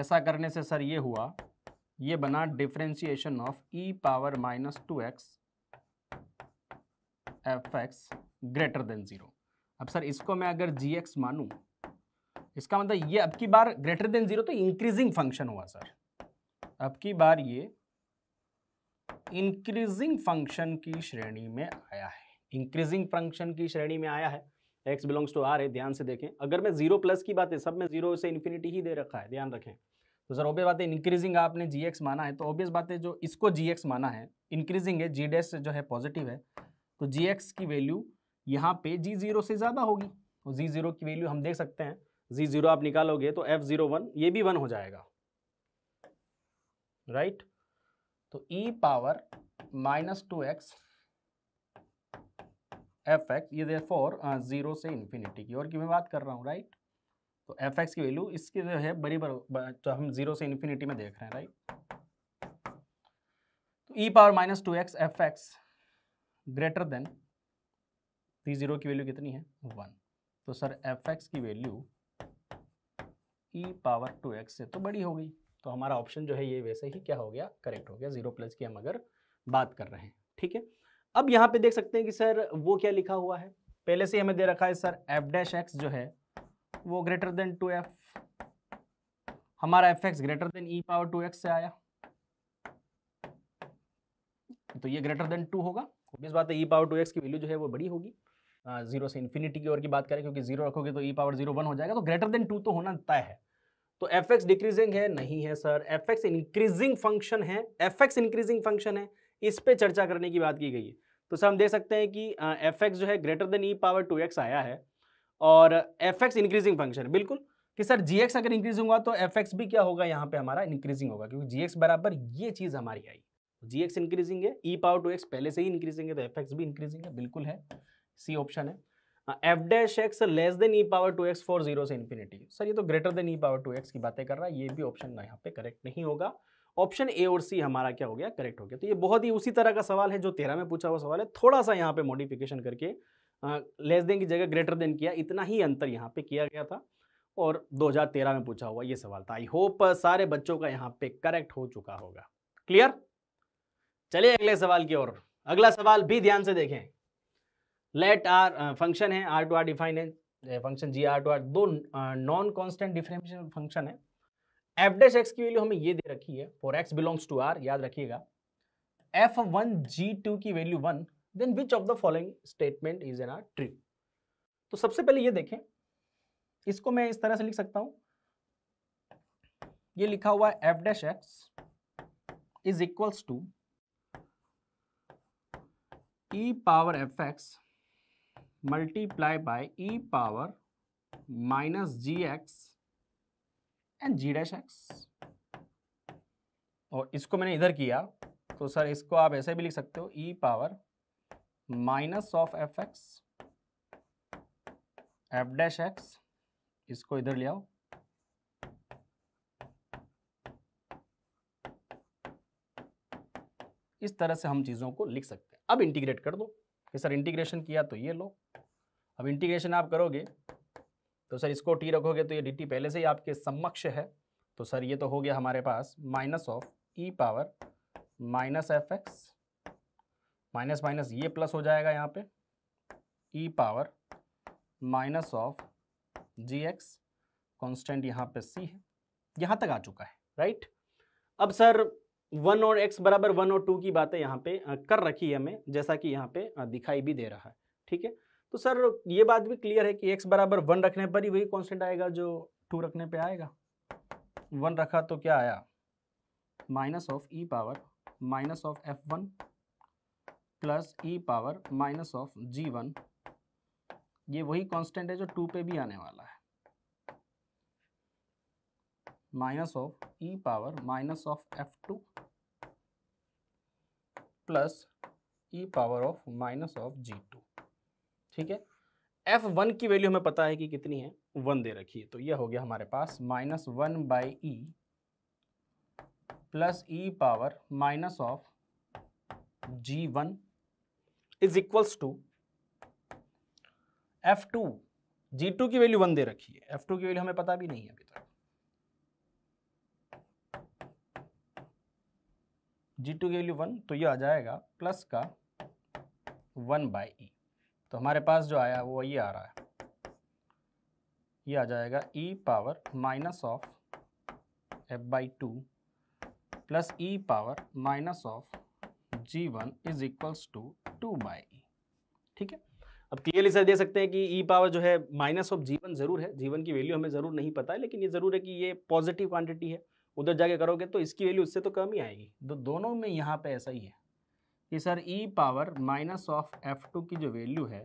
ऐसा करने से sir ये हुआ ये बना differentiation of e power minus two x f x greater than zero अब सर इसको मैं अगर जी एक्स मानू इसका मतलब ये अब की बार ग्रेटर देन ज़ीरो तो इंक्रीजिंग फंक्शन हुआ सर अब की बार ये इंक्रीजिंग फंक्शन की श्रेणी में आया है इंक्रीजिंग फंक्शन की श्रेणी में आया है x बिलोंग्स टू आर है ध्यान से देखें अगर मैं जीरो प्लस की बात है सब में जीरो से इन्फिनिटी ही दे रखा है ध्यान रखें तो सर ओबियस बात है इंक्रीजिंग आपने जी एक्स माना है तो ओबियस बात है जो इसको जी एक्स माना है इंक्रीजिंग है जी डैश जो है पॉजिटिव है तो जी एक्स की वैल्यू यहाँ पे जी जीरो से ज़्यादा होगी और जी जीरो की वैल्यू हम देख सकते हैं जी जीरो आप निकालोगे तो एफ जीरो वन ये भी वन हो जाएगा राइट तो e power minus two x f x ये देर ज़ीरो uh, से इन्फिनिटी की और की मैं बात कर रहा हूँ राइट तो एफ एक्स की वैल्यू इसकी जो है बड़ी बर, तो हम ज़ीरो से इन्फिनिटी में देख रहे हैं राइट तो e power minus two x f x greater than t zero की वैल्यू कितनी है वन तो सर एफ एक्स की value e power two x से तो बड़ी हो गई तो हमारा ऑप्शन जो है ये वैसे ही क्या हो गया करेक्ट हो गया जीरो प्लस की हम अगर बात कर रहे हैं ठीक है अब यहाँ पे देख सकते हैं कि सर वो क्या लिखा हुआ है पहले से हमें दे रखा है सर एफ डैश एक्स जो है वो ग्रेटर देन टू एफ हमारा f x greater than e power two x से आया तो ये ग्रेटर देन टू होगा इस बात है ई पावर टू एक्स की वैल्यू जो है वो बड़ी होगी जीरो हाँ, से इन्फिनिटी की ओर की बात करें क्योंकि जीरो रखोगे तो ई पावर जीरो वन हो जाएगा तो ग्रेटर देन टू तो होना तय है तो एफ एक्स डिक्रीजिंग है नहीं है sir f x increasing function है एफ एक्स इंक्रीजिंग फंक्शन है इस पर चर्चा करने की बात की गई है तो सर हम देख सकते हैं कि एफ एक्स जो है greater than e power two x आया है और एफ एक्स इंक्रीजिंग फंक्शन बिल्कुल कि सर जी एक्स अगर इंक्रीजिंग हुआ तो एफ एक्स भी क्या होगा यहाँ पे हमारा इंक्रीजिंग होगा क्योंकि जी एक्स बराबर ये चीज़ हमारी आई जी एक्स इंक्रीजिंग है ई पावर टू एक्स पहले से ही इंक्रीजिंग है तो एफ एक्स भी इंक्रीजिंग है बिल्कुल है सी ऑप्शन है f dash x less than e power two x for zero से इन्फिनिटी सर ये तो greater than e power two x की बातें कर रहा है ये भी ऑप्शन यहाँ पे करेक्ट नहीं होगा ऑप्शन ए और सी हमारा क्या हो गया करेक्ट हो गया तो ये बहुत ही उसी तरह का सवाल है जो तेरह में पूछा हुआ सवाल है थोड़ा सा यहाँ पे मॉडिफिकेशन करके लेस देन की जगह ग्रेटर देन किया इतना ही अंतर यहाँ पे किया गया था और 2013 में पूछा हुआ ये सवाल था आई होप सारे बच्चों का यहाँ पे करेक्ट हो चुका होगा क्लियर चलिए अगले सवाल की ओर अगला सवाल भी ध्यान से देखें लेट आर फंक्शन है आर टू आर डिफाइन है function g R to R दो नॉन कॉन्स्टेंट डिफरेंशियल फंक्शन है एफ डेश एक्स की वैल्यू हमें ये दे रखी है for x belongs to R याद रखिएगा एफ वन जी टू की value one then which of the following statement is and are true तो सबसे पहले ये देखें इसको मैं इस तरह से लिख सकता हूं ये लिखा हुआ है f dash x is equals to e power f x multiply by e power minus g x and g dash x और इसको मैंने इधर किया तो सर इसको आप ऐसे भी लिख सकते हो e power minus of f x f dash x इसको इधर ले आओ इस तरह से हम चीज़ों को लिख सकते हैं अब इंटीग्रेट कर दो सर इंटीग्रेशन किया तो ये लो अब इंटीग्रेशन आप करोगे तो सर इसको टी रखोगे तो ये डी पहले से ही आपके समक्ष है तो सर ये तो हो गया हमारे पास minus of e power minus f x minus minus ये प्लस हो जाएगा यहाँ पे e power minus of g x constant यहाँ पे सी है यहाँ तक आ चुका है राइट अब सर वन और एक्स बराबर वन और टू की बातें यहाँ पे कर रखी है हमें जैसा कि यहाँ पे दिखाई भी दे रहा है ठीक है तो सर ये बात भी क्लियर है कि एक्स बराबर वन रखने पर ही वही कॉन्स्टेंट आएगा जो टू रखने पे आएगा वन रखा तो क्या आया minus of e power minus of f one plus e power minus of g one ये वही कांस्टेंट है जो टू पे भी आने वाला है minus of e power minus of f two plus e power of minus of g two ठीक है एफ वन की वैल्यू हमें पता है कि कितनी है वन दे रखी है तो यह हो गया हमारे पास minus one by e plus e power minus of g one is equals to f two g two की वैल्यू वन दे रखी है एफ टू की वैल्यू हमें पता भी नहीं है अभी तक जी टू की वैल्यू वन तो ये आ जाएगा प्लस का वन बाई ई तो हमारे पास जो आया वो ये आ रहा है ये आ जाएगा e power minus of f by two plus e power minus of g one is equals to two by ठीक है अब क्लियरली सर दे सकते हैं कि ई e पावर जो है माइनस ऑफ जीवन जरूर है जीवन की वैल्यू हमें ज़रूर नहीं पता है लेकिन ये ज़रूर है कि ये पॉजिटिव क्वांटिटी है उधर जाके करोगे तो इसकी वैल्यू उससे तो कम ही आएगी तो दोनों में यहाँ पे ऐसा ही है कि sir e power minus of f two की जो वैल्यू है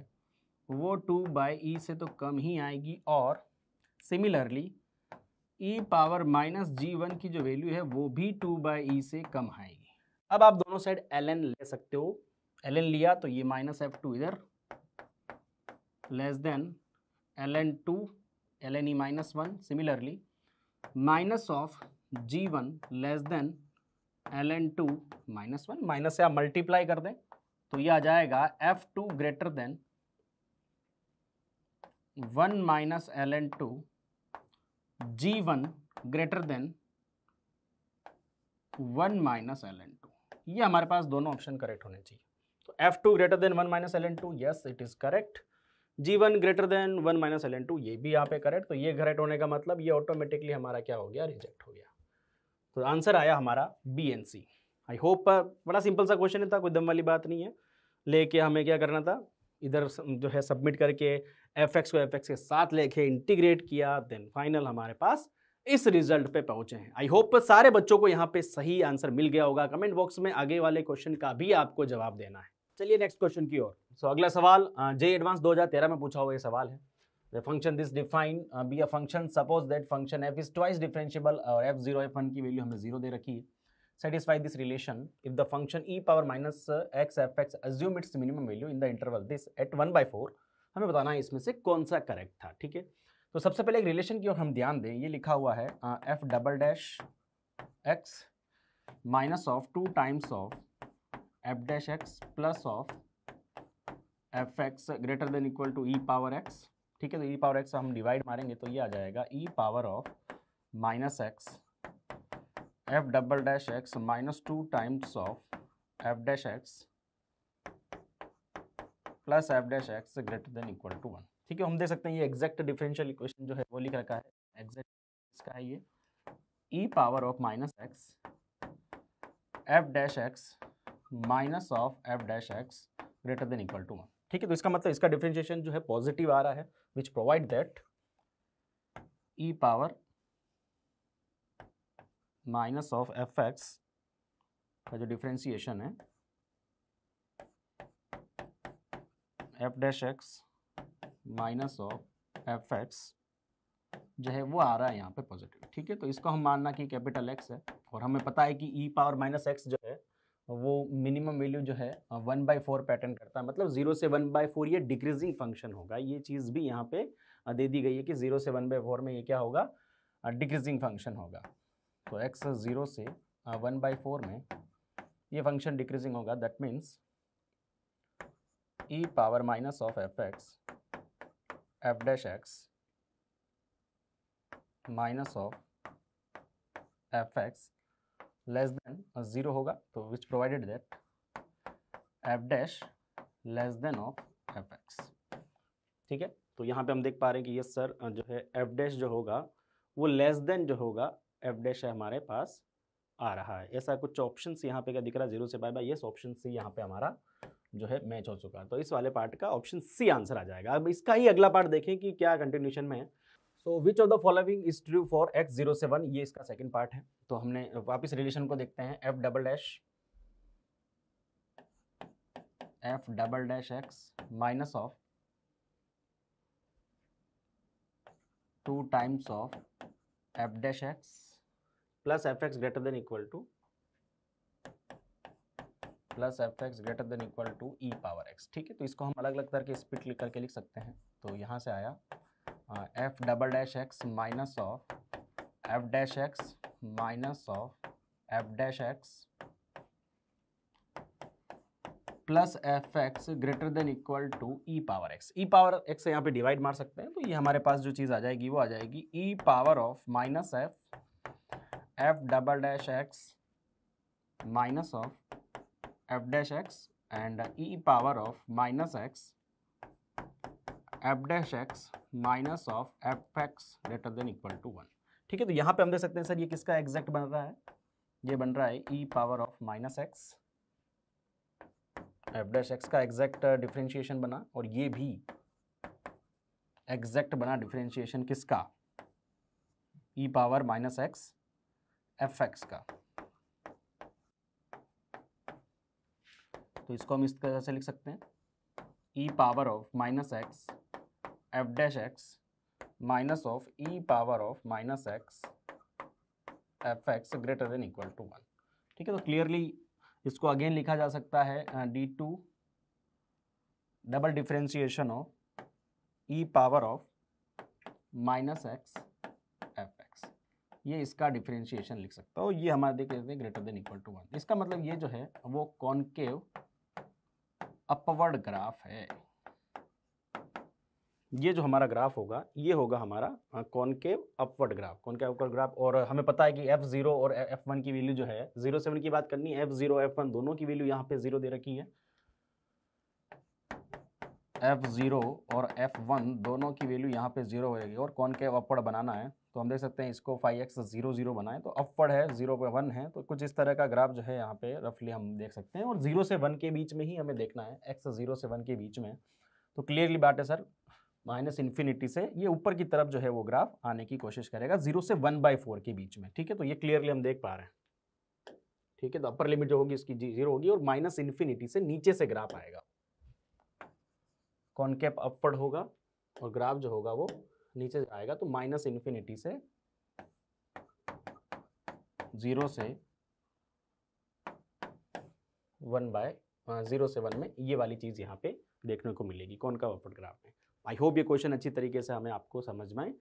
वो टू बाई ई से तो कम ही आएगी और similarly e power minus g one की जो वैल्यू है वो भी टू बाई ई से कम आएगी अब आप दोनों साइड एल एन ले सकते हो एल एन लिया तो ये माइनस एफ टू इधर less than l n two l n e minus one similarly minus of g one less than l n two minus one minus से आप multiply कर दें तो ये आ जाएगा f two greater than one minus L n two g one greater than one minus L n two ये हमारे पास दोनों ऑप्शन करेक्ट होने चाहिए तो f two greater than one minus L n two yes it is correct g one greater than one minus L n two ये भी यहाँ पे करेक्ट तो ये करेक्ट होने का मतलब ये ऑटोमेटिकली हमारा क्या हो गया रिजेक्ट हो गया तो आंसर आया हमारा B and C I hope बड़ा सिंपल सा क्वेश्चन था कोई दम वाली बात नहीं है लेके हमें क्या करना था इधर जो है सबमिट करके एफ एक्स को एफ एक्स के साथ लेके इंटीग्रेट किया देन फाइनल हमारे पास इस रिजल्ट पे पहुंचे हैं आई होप सारे बच्चों को यहाँ पे सही आंसर मिल गया होगा कमेंट बॉक्स में आगे वाले क्वेश्चन का भी आपको जवाब देना है चलिए नेक्स्ट क्वेश्चन की ओर सो so, अगला सवाल जे एडवांस 2013 में पूछा हुआ ये सवाल है the function this define uh, be a function suppose that function f is twice differentiable or f zero f one की वैल्यू हमने जीरो दे रखी satisfy this relation if the function e power minus x f x assume its minimum value in the interval this at one by four हमें बताना है इसमें से कौन सा करेक्ट था ठीक है तो सबसे पहले एक रिलेशन की ओर हम ध्यान दें ये लिखा हुआ है f double dash x minus of two times of f dash x plus of f x greater than equal to e power x ठीक है तो ई पावर एक्स हम डिवाइड मारेंगे तो ये आ जाएगा e power of minus x f double dash x minus two times of f dash x plus f dash x greater than equal to one ठीक है हम देख सकते हैं ये एग्जैक्ट डिफरेंशियल इक्वेशन जो है वो लिख रखा है एग्जैक्ट इसका है ये e power of minus x f dash x minus of f dash x greater than equal to one ठीक है तो इसका मतलब इसका डिफ्रेंशिएशन जो है पॉजिटिव आ रहा है which provide that e power minus of f x का जो डिफ्रेंशिएशन है f dash x minus of f x जो है वो आ रहा है यहाँ पे पॉजिटिव ठीक है तो इसको हम मानना कि कैपिटल एक्स है और हमें पता है कि ई पावर माइनस एक्स जो वो मिनिमम वैल्यू जो है वन बाई फोर पैटर्न करता है मतलब जीरो से वन बाई फोर ये डिक्रीजिंग फंक्शन होगा ये चीज़ भी यहाँ पे दे दी गई है कि जीरो से वन बाई फोर में ये क्या होगा डिक्रीजिंग फंक्शन होगा तो एक्स ज़ीरो से वन बाई फोर में ये फंक्शन डिक्रीजिंग होगा that means e power minus of f x f dash x minus of f x less than zero होगा तो which provided that f dash less than of f x ठीक है तो यहाँ पे हम देख पा रहे हैं कि ये सर जो है एफ डैश जो होगा वो लेस देन जो होगा एफ डैश हमारे पास आ रहा है ऐसा कुछ ऑप्शन यहाँ पे क्या दिख रहा है जीरो से बाय बाय ऑप्शन सी यहाँ पे हमारा जो है मैच हो चुका है तो इस वाले पार्ट का ऑप्शन सी आंसर आ जाएगा अब इसका ही अगला पार्ट देखें कि क्या कंटिन्यूशन में है so which of the following is true for x zero से वन ये इसका सेकंड पार्ट है तो हमने वापस रिलेशन को देखते हैं f double dash f double dash x minus of two times of f dash x plus f x greater than equal to plus f x greater than equal to e power x ठीक है तो इसको हम अलग अलग तरह के speed लिख करके लिख सकते हैं तो यहाँ से आया f double dash x minus of f dash x minus of f dash x plus f x greater than equal to e power x e power x यहाँ पे डिवाइड मार सकते हैं तो ये हमारे पास जो चीज़ आ जाएगी वो आ जाएगी e power of minus f f double dash x minus of f dash x and e power of minus x f dash x minus of f x greater than equal to one ठीक है तो यहाँ पे हम देख सकते हैं sir ये किसका एग्जैक्ट बन रहा है ये बन रहा है e power of minus x f dash x का एग्जैक्ट डिफ्रेंशिएशन uh, बना और ये भी एग्जैक्ट बना डिफ्रेंशिएशन किसका e power minus x f x का तो इसको हम इस तरह से लिख सकते हैं e power of minus x f dash x minus of e power of minus x f x greater than equal to one ठीक है तो क्लियरली इसको अगेन लिखा जा सकता है d two double differentiation of e power of minus x f x ये इसका डिफ्रेंशिएशन लिख सकता हो ये हमारे देख लेते हैं greater than equal to one इसका मतलब ये जो है वो कॉनकेव अपवर्ड ग्राफ है ये जो हमारा ग्राफ होगा ये होगा हमारा concave upward graph concave upward graph और हमें पता है कि एफ जीरो और एफ वन की वैल्यू जो है जीरो सेवन की बात करनी है एफ जीरो एफ वन दोनों की वैल्यू यहाँ पे जीरो दे रखी है एफ जीरो और एफ वन दोनों की वैल्यू यहाँ पे जीरो होगी और कॉनकेव अपवर्ड बनाना है तो हम देख सकते हैं इसको फाइव एक्स जीरो जीरो बनाए तो अपवर्ड है जीरो पे वन है तो कुछ इस तरह का ग्राफ जो है यहाँ पे रफली हम देख सकते हैं और जीरो से वन के बीच में ही हमें देखना है एक्स जीरो से वन के बीच में तो क्लियरली बात है सर माइनस इन्फिनिटी से ये ऊपर की तरफ जो है वो ग्राफ आने की कोशिश करेगा जीरो से वन बाई फोर के बीच में ठीक है तो ये क्लियरली हम देख पा रहे हैं ठीक है तो अपर लिमिट जो होगी इसकी जीरो होगी और माइनस इन्फिनिटी से नीचे से ग्राफ आएगा कैप अपवर्ड होगा और ग्राफ जो होगा वो नीचे आएगा तो माइनस इन्फिनिटी से जीरो से वन बाय हाँ, जीरो से वन में ये वाली चीज़ यहाँ पे देखने को मिलेगी कौन का अपवर्ड ग्राफ में आई होप ये क्वेश्चन अच्छी तरीके से हमें आपको समझ में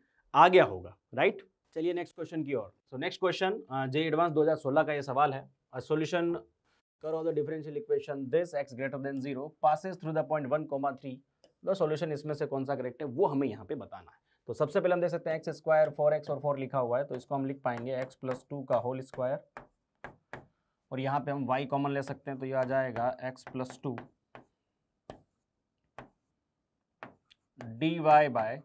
आ गया होगा राइट चलिए नेक्स्ट क्वेश्चन की ओर सो नेक्स्ट क्वेश्चन जे एडवांस 2016 का ये सवाल है सोल्यूशन करो the differential equation this x greater than zero passes through the point one comma three the solution इसमें से कौन सा करेक्ट है वो हमें यहाँ पे बताना है तो सबसे पहले हम देख सकते हैं एक्स स्क्वायर फोर एक्स और फोर लिखा हुआ है तो इसको हम लिख पाएंगे एक्स प्लस टू का होल स्क्वायर और यहाँ पे हम वाई कॉमन ले सकते हैं तो ये आ जाएगा x plus two d y by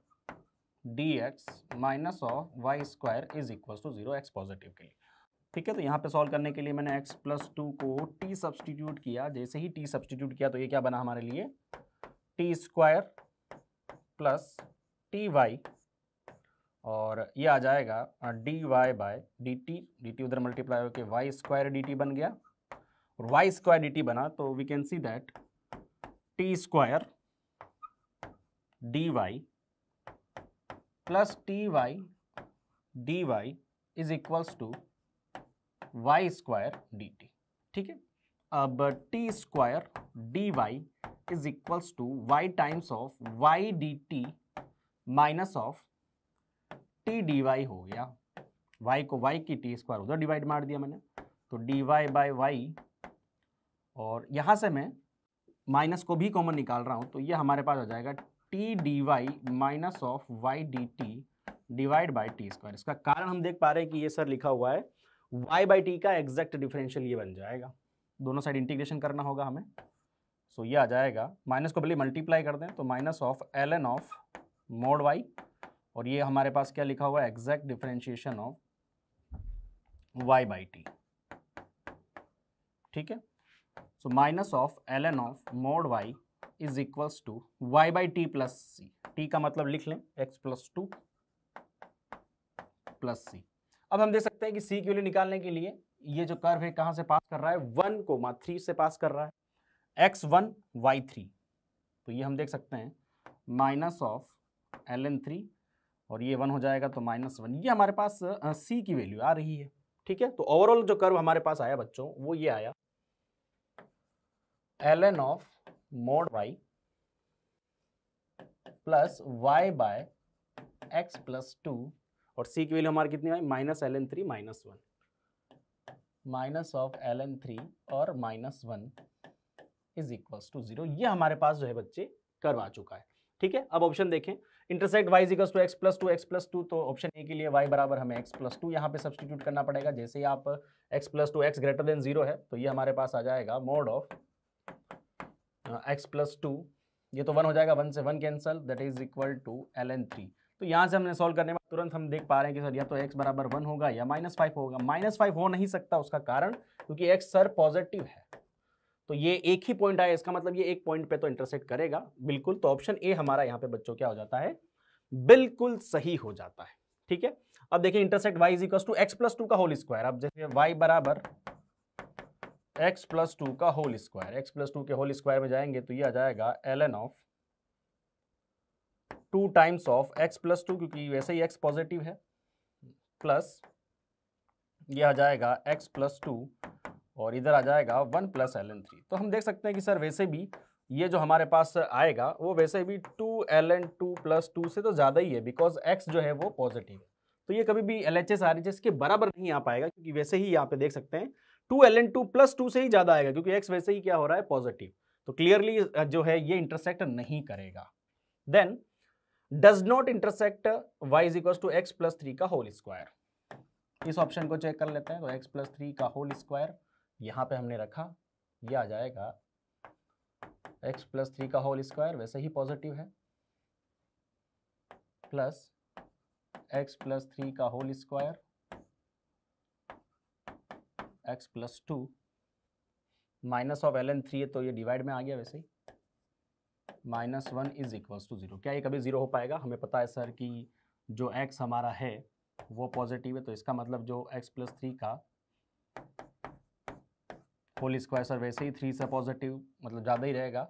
d x minus of y square is equal to zero x positive के लिए ठीक है तो यहाँ पे सॉल्व करने के लिए मैंने x प्लस टू को t सब्सटीट्यूट किया जैसे ही t सब्सटीट्यूट किया तो ये क्या बना हमारे लिए t square plus t y और ये आ जाएगा d y by d t d t उधर मल्टीप्लाई होकर वाई स्क्वायर डी टी बन गया और वाई स्क्वायर डी टी बना तो we can see that t square d y plus t y d y is equals to y square d t ठीक है अब t square d y is equals to y times of y d t minus of t d y हो गया Y को Y की T square उधर divide मार दिया मैंने तो डी वाई बाई वाई और यहाँ से मैं माइनस को भी कॉमन निकाल रहा हूँ तो ये हमारे पास हो जाएगा t d y minus of y d t divide by t square इसका कारण हम देख पा रहे हैं कि ये सर लिखा हुआ है वाई बाई टी का एग्जैक्ट डिफरेंशियल ये बन जाएगा दोनों साइड इंटीग्रेशन करना होगा हमें सो ये आ जाएगा माइनस को भले मल्टीप्लाई कर दें तो minus of L N of mod y और ये हमारे पास क्या लिखा हुआ है exact differentiation of y by t ठीक है so minus of L N of mod y is equals to Y by t plus c t का मतलब लिख लें x plus two plus c अब हम देख सकते हैं कि सी की वैल्यू निकालने के लिए ये जो कर्व है कहां से पास कर रहा है वन को मा थ्री से पास कर रहा है एक्स वन वाई थ्री तो ये हम देख सकते हैं minus of L N three और ये वन हो जाएगा तो माइनस वन ये हमारे पास सी की वैल्यू आ रही है ठीक है तो ओवरऑल जो कर्व हमारे पास आया बच्चों वो ये आया L N of mod y plus y by x plus two और सी की वैल्यू हमारी कितनी आई minus L N three minus one minus of L N three और minus one is equal to zero ये हमारे पास जो है बच्चे करवा चुका है ठीक है अब ऑप्शन देखें intersect y equals to x plus two x plus two तो ऑप्शन ए के लिए वाई बराबर हमें एक्स प्लस टू यहाँ पे सब्सटीट्यूट करना पड़ेगा जैसे ही आप x plus two x greater than zero है तो ये हमारे पास आ जाएगा mod of x plus two ये तो वन हो जाएगा वन से one cancel that is equal to l N three तो यहाँ से हमने सॉल्व करने में तुरंत हम देख पा रहे हैं कि सर या तो x बराबर वन होगा या माइनस फाइव होगा माइनस फाइव हो नहीं सकता उसका कारण क्योंकि x सर पॉजिटिव है तो ये एक ही पॉइंट आया इसका मतलब ये एक पॉइंट पे तो इंटरसेक्ट करेगा बिल्कुल तो ऑप्शन ए हमारा यहाँ पे बच्चों क्या हो जाता है बिल्कुल सही हो जाता है ठीक है अब देखिए intersect y is equal to x plus two का होल स्क्वायर अब जैसे वाई बराबर एक्स प्लस टू का whole square x plus two के होल स्क्वायर में जाएंगे तो ये आ जाएगा l N of two times of x plus two क्योंकि वैसे ही एक्स पॉजिटिव है प्लस ये आ जाएगा एक्स प्लस टू और इधर आ जाएगा one plus l N three तो हम देख सकते हैं कि सर वैसे भी ये जो हमारे पास आएगा वो वैसे भी two l n two plus two से तो ज़्यादा ही है बिकॉज एक्स जो है वो पॉजिटिव है तो ये कभी भी L H S R H S के बराबर नहीं आ पाएगा क्योंकि वैसे ही यहाँ पे देख सकते हैं two l n two plus two से ही ज़्यादा आएगा क्योंकि एक्स वैसे ही क्या हो रहा है पॉजिटिव तो क्लियरली जो है ये इंटरसेक्ट नहीं करेगा then does not intersect y is equal to x plus three का होल स्क्वायर इस ऑप्शन को चेक कर लेते हैं तो एक्स प्लस थ्री का होल स्क्वायर यहां पे हमने रखा ये आ जाएगा एक्स प्लस थ्री का होल स्क्वायर वैसे ही पॉजिटिव है प्लस एक्स प्लस थ्री का whole square x plus two minus of L N three है तो ये डिवाइड में आ गया वैसे ही minus one is equals to zero क्या ये कभी ज़ीरो हो पाएगा हमें पता है सर कि जो एक्स हमारा है वो पॉजिटिव है तो इसका मतलब जो एक्स प्लस थ्री का होल स्क्वायर सर वैसे ही थ्री से पॉजिटिव मतलब ज़्यादा ही रहेगा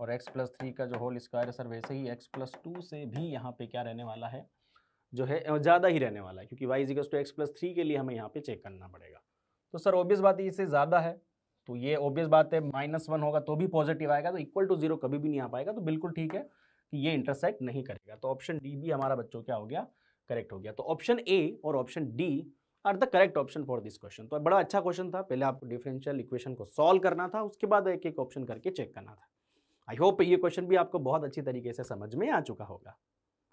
और एक्स प्लस थ्री का जो होल स्क्वायर है सर वैसे ही एक्स प्लस टू से भी यहाँ पे क्या रहने वाला है जो है ज़्यादा ही रहने वाला है क्योंकि y is equals to x plus three के लिए हमें यहाँ पे चेक करना पड़ेगा तो सर ऑब्वियस बात है इससे ज़्यादा है तो ये ऑब्वियस बात है माइनस वन होगा तो भी पॉजिटिव आएगा तो इक्वल टू जीरो कभी भी नहीं आ पाएगा तो बिल्कुल ठीक है कि ये इंटरसेक्ट नहीं करेगा तो ऑप्शन डी भी हमारा बच्चों क्या हो गया करेक्ट हो गया तो ऑप्शन ए और option D are the correct option for this question तो बड़ा अच्छा क्वेश्चन था पहले आपको डिफरेंशियल इक्वेशन को सॉल्व करना था उसके बाद एक एक ऑप्शन करके चेक करना था आई होप ये क्वेश्चन भी आपको बहुत अच्छी तरीके से समझ में आ चुका होगा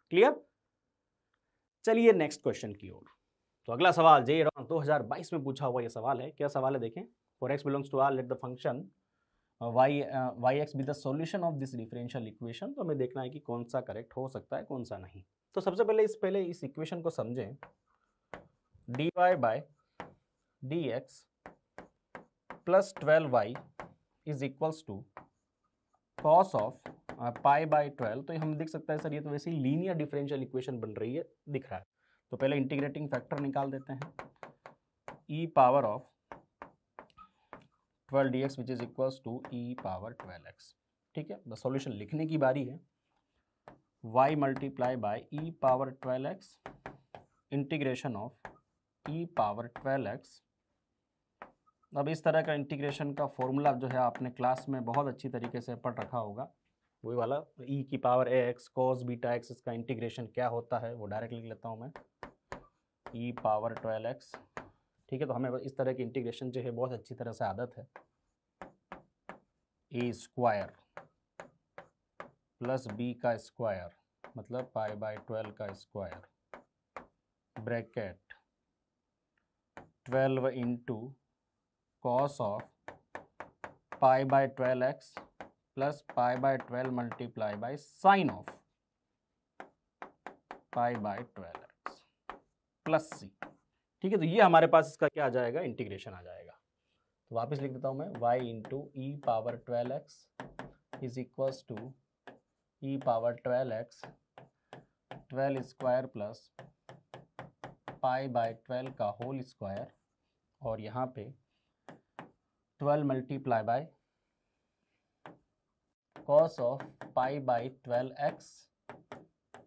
क्लियर चलिए नेक्स्ट क्वेश्चन की ओर तो अगला सवाल जे रॉन्ग बाईस में पूछा हुआ ये सवाल है क्या सवाल है देखें for x belongs to R let the function y y x be the solution of this differential equation तो हमें देखना है कि कौन सा करेक्ट हो सकता है कौन सा नहीं तो सबसे पहले इस पहले इस इक्वेशन को समझें d y by d x plus twelve y is equals to cos of pi by twelve तो हम देख सकते हैं सर ये तो वैसे ही लीनियर डिफरेंशियल इक्वेशन बन रही है दिख रहा है तो पहले इंटीग्रेटिंग फैक्टर निकाल देते हैं e power of 12 d x which is equal to e power twelve x ठीक है बस सॉल्यूशन लिखने की बारी है y multiply by e power twelve x integration of e power twelve x अब इस तरह का इंटीग्रेशन का फॉर्मूला जो है आपने क्लास में बहुत अच्छी तरीके से पढ़ रखा होगा वही वाला e की power a x cos beta x इसका इंटीग्रेशन क्या होता है वो डायरेक्ट लिख लेता हूँ मैं e पावर ट्वेल्व एक्स ठीक है तो हमें इस तरह की इंटीग्रेशन जो है बहुत अच्छी तरह से आदत है ए स्क्वायर प्लस बी का स्क्वायर मतलब पाई बाय ट्वेल्व का square bracket twelve into cos of pi by twelve x plus pi by twelve multiply by sine of pi by twelve x plus c ठीक है तो ये हमारे पास इसका क्या आ जाएगा इंटीग्रेशन आ जाएगा तो वापस लिख देता हूँ मैं y into e power twelve x is equals to e power twelve x twelve square plus pi by twelve का होल स्क्वायर और यहाँ पे twelve multiply by cos of pi by 12x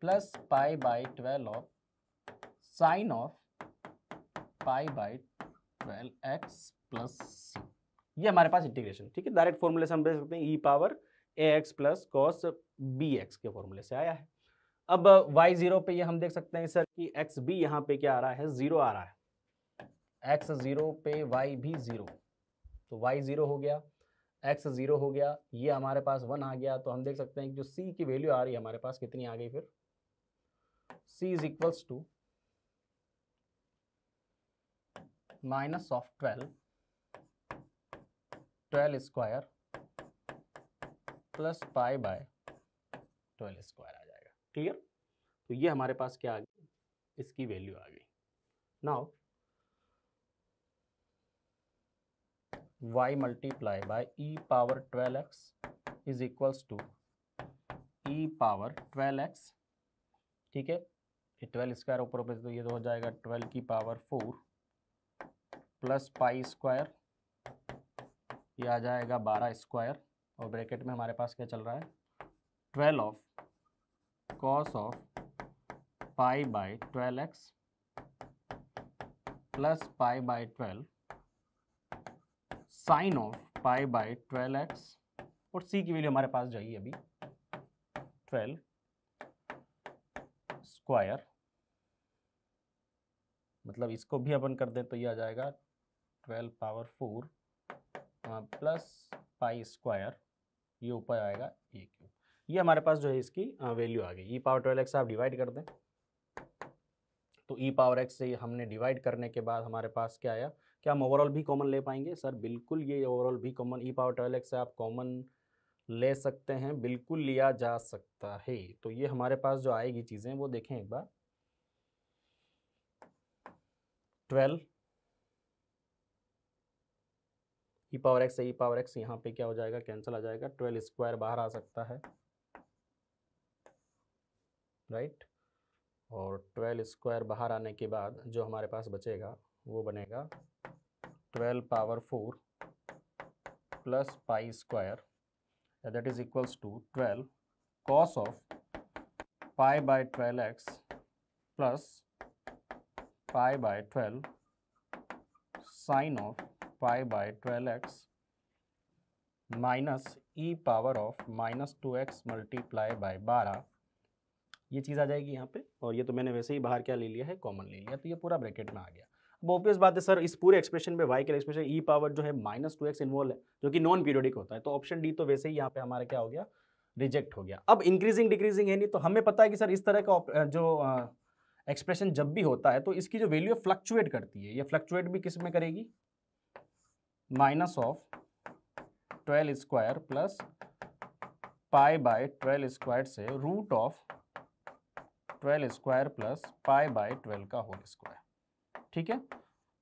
plus pi by 12 of sine of pi by 12x plus c. ये हमारे पास integration ठीक है direct फॉर्मूले से हम देख सकते हैं e power a x plus cos b x के फॉर्मूले से आया है अब वाई जीरो पे ये हम देख सकते हैं सर कि एक्स भी यहाँ पे क्या आ रहा है जीरो आ रहा है एक्स जीरो पे वाई भी जीरो तो वाई जीरो हो गया एक्स ज़ीरो हो गया ये हमारे पास वन आ गया तो हम देख सकते हैं कि जो सी की वैल्यू आ रही है हमारे पास कितनी आ गई फिर c is equals to minus of twelve twelve square plus pi by twelve square आ जाएगा क्लियर तो ये हमारे पास क्या आ गई इसकी वैल्यू आ गई now y multiply by e power 12x is equals to e power 12x ठीक है ये 12 स्क्वायर ऊपर ऊपर तो ये तो हो जाएगा 12 की पावर 4 प्लस पाई स्क्वायर ये आ जाएगा 12 स्क्वायर और ब्रैकेट में हमारे पास क्या चल रहा है 12 of cos of pi by 12x plus pi by 12 sine of pi by twelve x और सी की वैल्यू हमारे पास जाइए अभी ट्वेल्व स्क्वायर मतलब इसको भी अपन कर दें तो ये आ जाएगा twelve power four plus pi square ये ऊपर आएगा ए क्यूब ये हमारे पास जो है इसकी वैल्यू आ गई e e power twelve x आप डिवाइड कर दें तो ई e पावर एक्स से हमने डिवाइड करने के बाद हमारे पास क्या आया क्या हम ओवरऑल भी कॉमन ले पाएंगे सर बिल्कुल ये ओवरऑल भी common e power twelve x आप कॉमन ले सकते हैं बिल्कुल लिया जा सकता है तो ये हमारे पास जो आएगी चीज़ें वो देखें एक बार twelve e power x e power x यहाँ पे क्या हो जाएगा कैंसिल आ जाएगा ट्वेल्व स्क्वायर बाहर आ सकता है राइट right? और ट्वेल्व स्क्वायर बाहर आने के बाद जो हमारे पास बचेगा वो बनेगा twelve power four plus pi square that is equals to twelve cos of pi by twelve x plus pi by twelve sine of pi by twelve x minus e power of minus two x multiply by बारह ये चीज़ आ जाएगी यहाँ पे और ये तो मैंने वैसे ही बाहर क्या ले लिया है कॉमन ले लिया तो ये पूरा ब्रैकेट में आ गया अब ऑब्वियस बात है सर इस पूरे एक्सप्रेशन में वाई के एक्सप्रेशन ई पावर जो है माइनस टू एक्स इन्वॉल्व है जो कि नॉन पीरियोडिक होता है तो ऑप्शन डी तो वैसे ही यहाँ पे हमारा क्या हो गया रिजेक्ट हो गया अब इंक्रीजिंग डिक्रीजिंग है नहीं तो हमें पता है कि सर इस तरह का जो एक्सप्रेशन जब भी होता है तो इसकी जो वैल्यू फ्लक्चुएट करती है ये फ्लक्चुएट भी किस में करेगी minus of twelve square plus pi by twelve square से root of twelve square plus pi by twelve का होल स्क्वायर ठीक है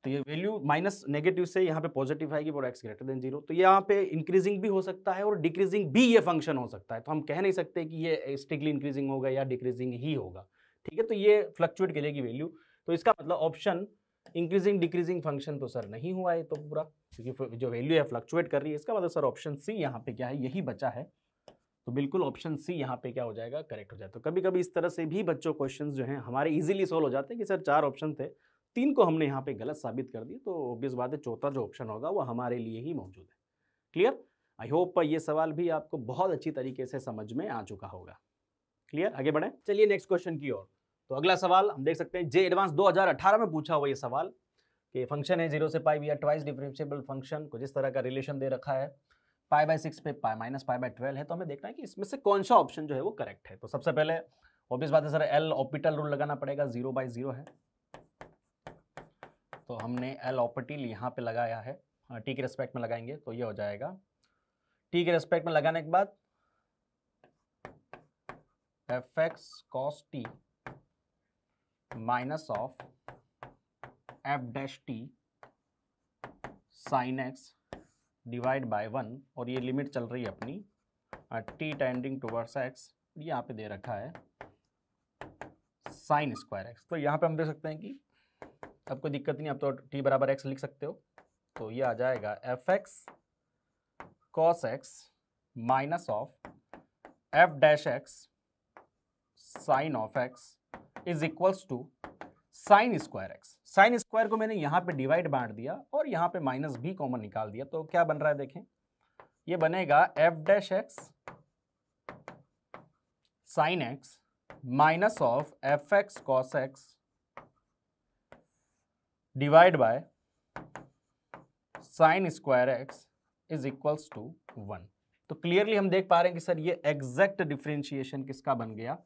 तो ये वैल्यू माइनस नेगेटिव से यहाँ पे पॉजिटिव आएगी और एक्स ग्रेटर देन जीरो तो यहाँ पे इंक्रीजिंग भी हो सकता है और डिक्रीजिंग भी ये फंक्शन हो सकता है तो हम कह नहीं सकते कि ये स्ट्रिकली इंक्रीजिंग होगा या डिक्रीजिंग ही होगा ठीक है तो ये फ्लक्चुएट करेगी वैल्यू तो इसका मतलब ऑप्शन इंक्रीजिंग डिक्रीजिंग फंक्शन तो सर नहीं हुआ है तो पूरा क्योंकि जो वैल्यू है फ्लक्चुएट कर रही है इसका मतलब सर ऑप्शन सी यहाँ पे क्या है यही बचा है तो बिल्कुल ऑप्शन सी यहाँ पे क्या हो जाएगा करेक्ट हो जाएगा तो कभी कभी इस तरह से भी बच्चों क्वेश्चन जो हैं हमारे इजीली सॉल्व हो जाते हैं कि सर चार ऑप्शन थे तीन को हमने यहाँ पे गलत साबित कर दिया तो ऑब्वियस बात है चौथा जो ऑप्शन होगा वो हमारे लिए ही मौजूद है क्लियर आई होप ये सवाल भी आपको बहुत अच्छी तरीके से समझ में आ चुका होगा क्लियर आगे बढ़े चलिए नेक्स्ट क्वेश्चन की ओर तो अगला सवाल हम देख सकते हैं जे एडवांस 2018 में पूछा हुआ ये सवाल कि फंक्शन है जीरो से पाई या ट्वाइस डिफरेंशियबल फंक्शन को जिस तरह का रिलेशन दे रखा है पाई बाय सिक्स पे pi minus pi by twelve है तो हमें देखना है कि इसमें से कौन सा ऑप्शन जो है वो करेक्ट है तो सबसे पहले ऑब्वियस बात है सर एल ऑपिटल रूल लगाना पड़ेगा जीरो बाई जीरो है तो हमने एलोपटील यहाँ पे लगाया है हाँ, टी के रेस्पेक्ट में लगाएंगे तो ये हो जाएगा टी के रेस्पेक्ट में लगाने के बाद f x cos t minus of f dash t sine x divide by one और ये लिमिट चल रही है अपनी हाँ, टी टेंडिंग टूवर्ड्स एक्स यहाँ पे दे रखा है साइन स्क्वायर एक्स तो यहाँ पे हम देख सकते हैं कि अब कोई दिक्कत नहीं आप तो टी बराबर एक्स लिख सकते हो तो ये आ जाएगा f x cos x minus of f dash x sine of x is equals to sine square x sine square को मैंने यहाँ पे डिवाइड बांट दिया और यहाँ पे माइनस भी कॉमन निकाल दिया तो क्या बन रहा है देखें ये बनेगा f dash x sine x minus of f x cos x divide by sine square x is equals to one तो क्लियरली हम देख पा रहे हैं कि सर ये एग्जैक्ट डिफ्रेंशिएशन किसका बन गया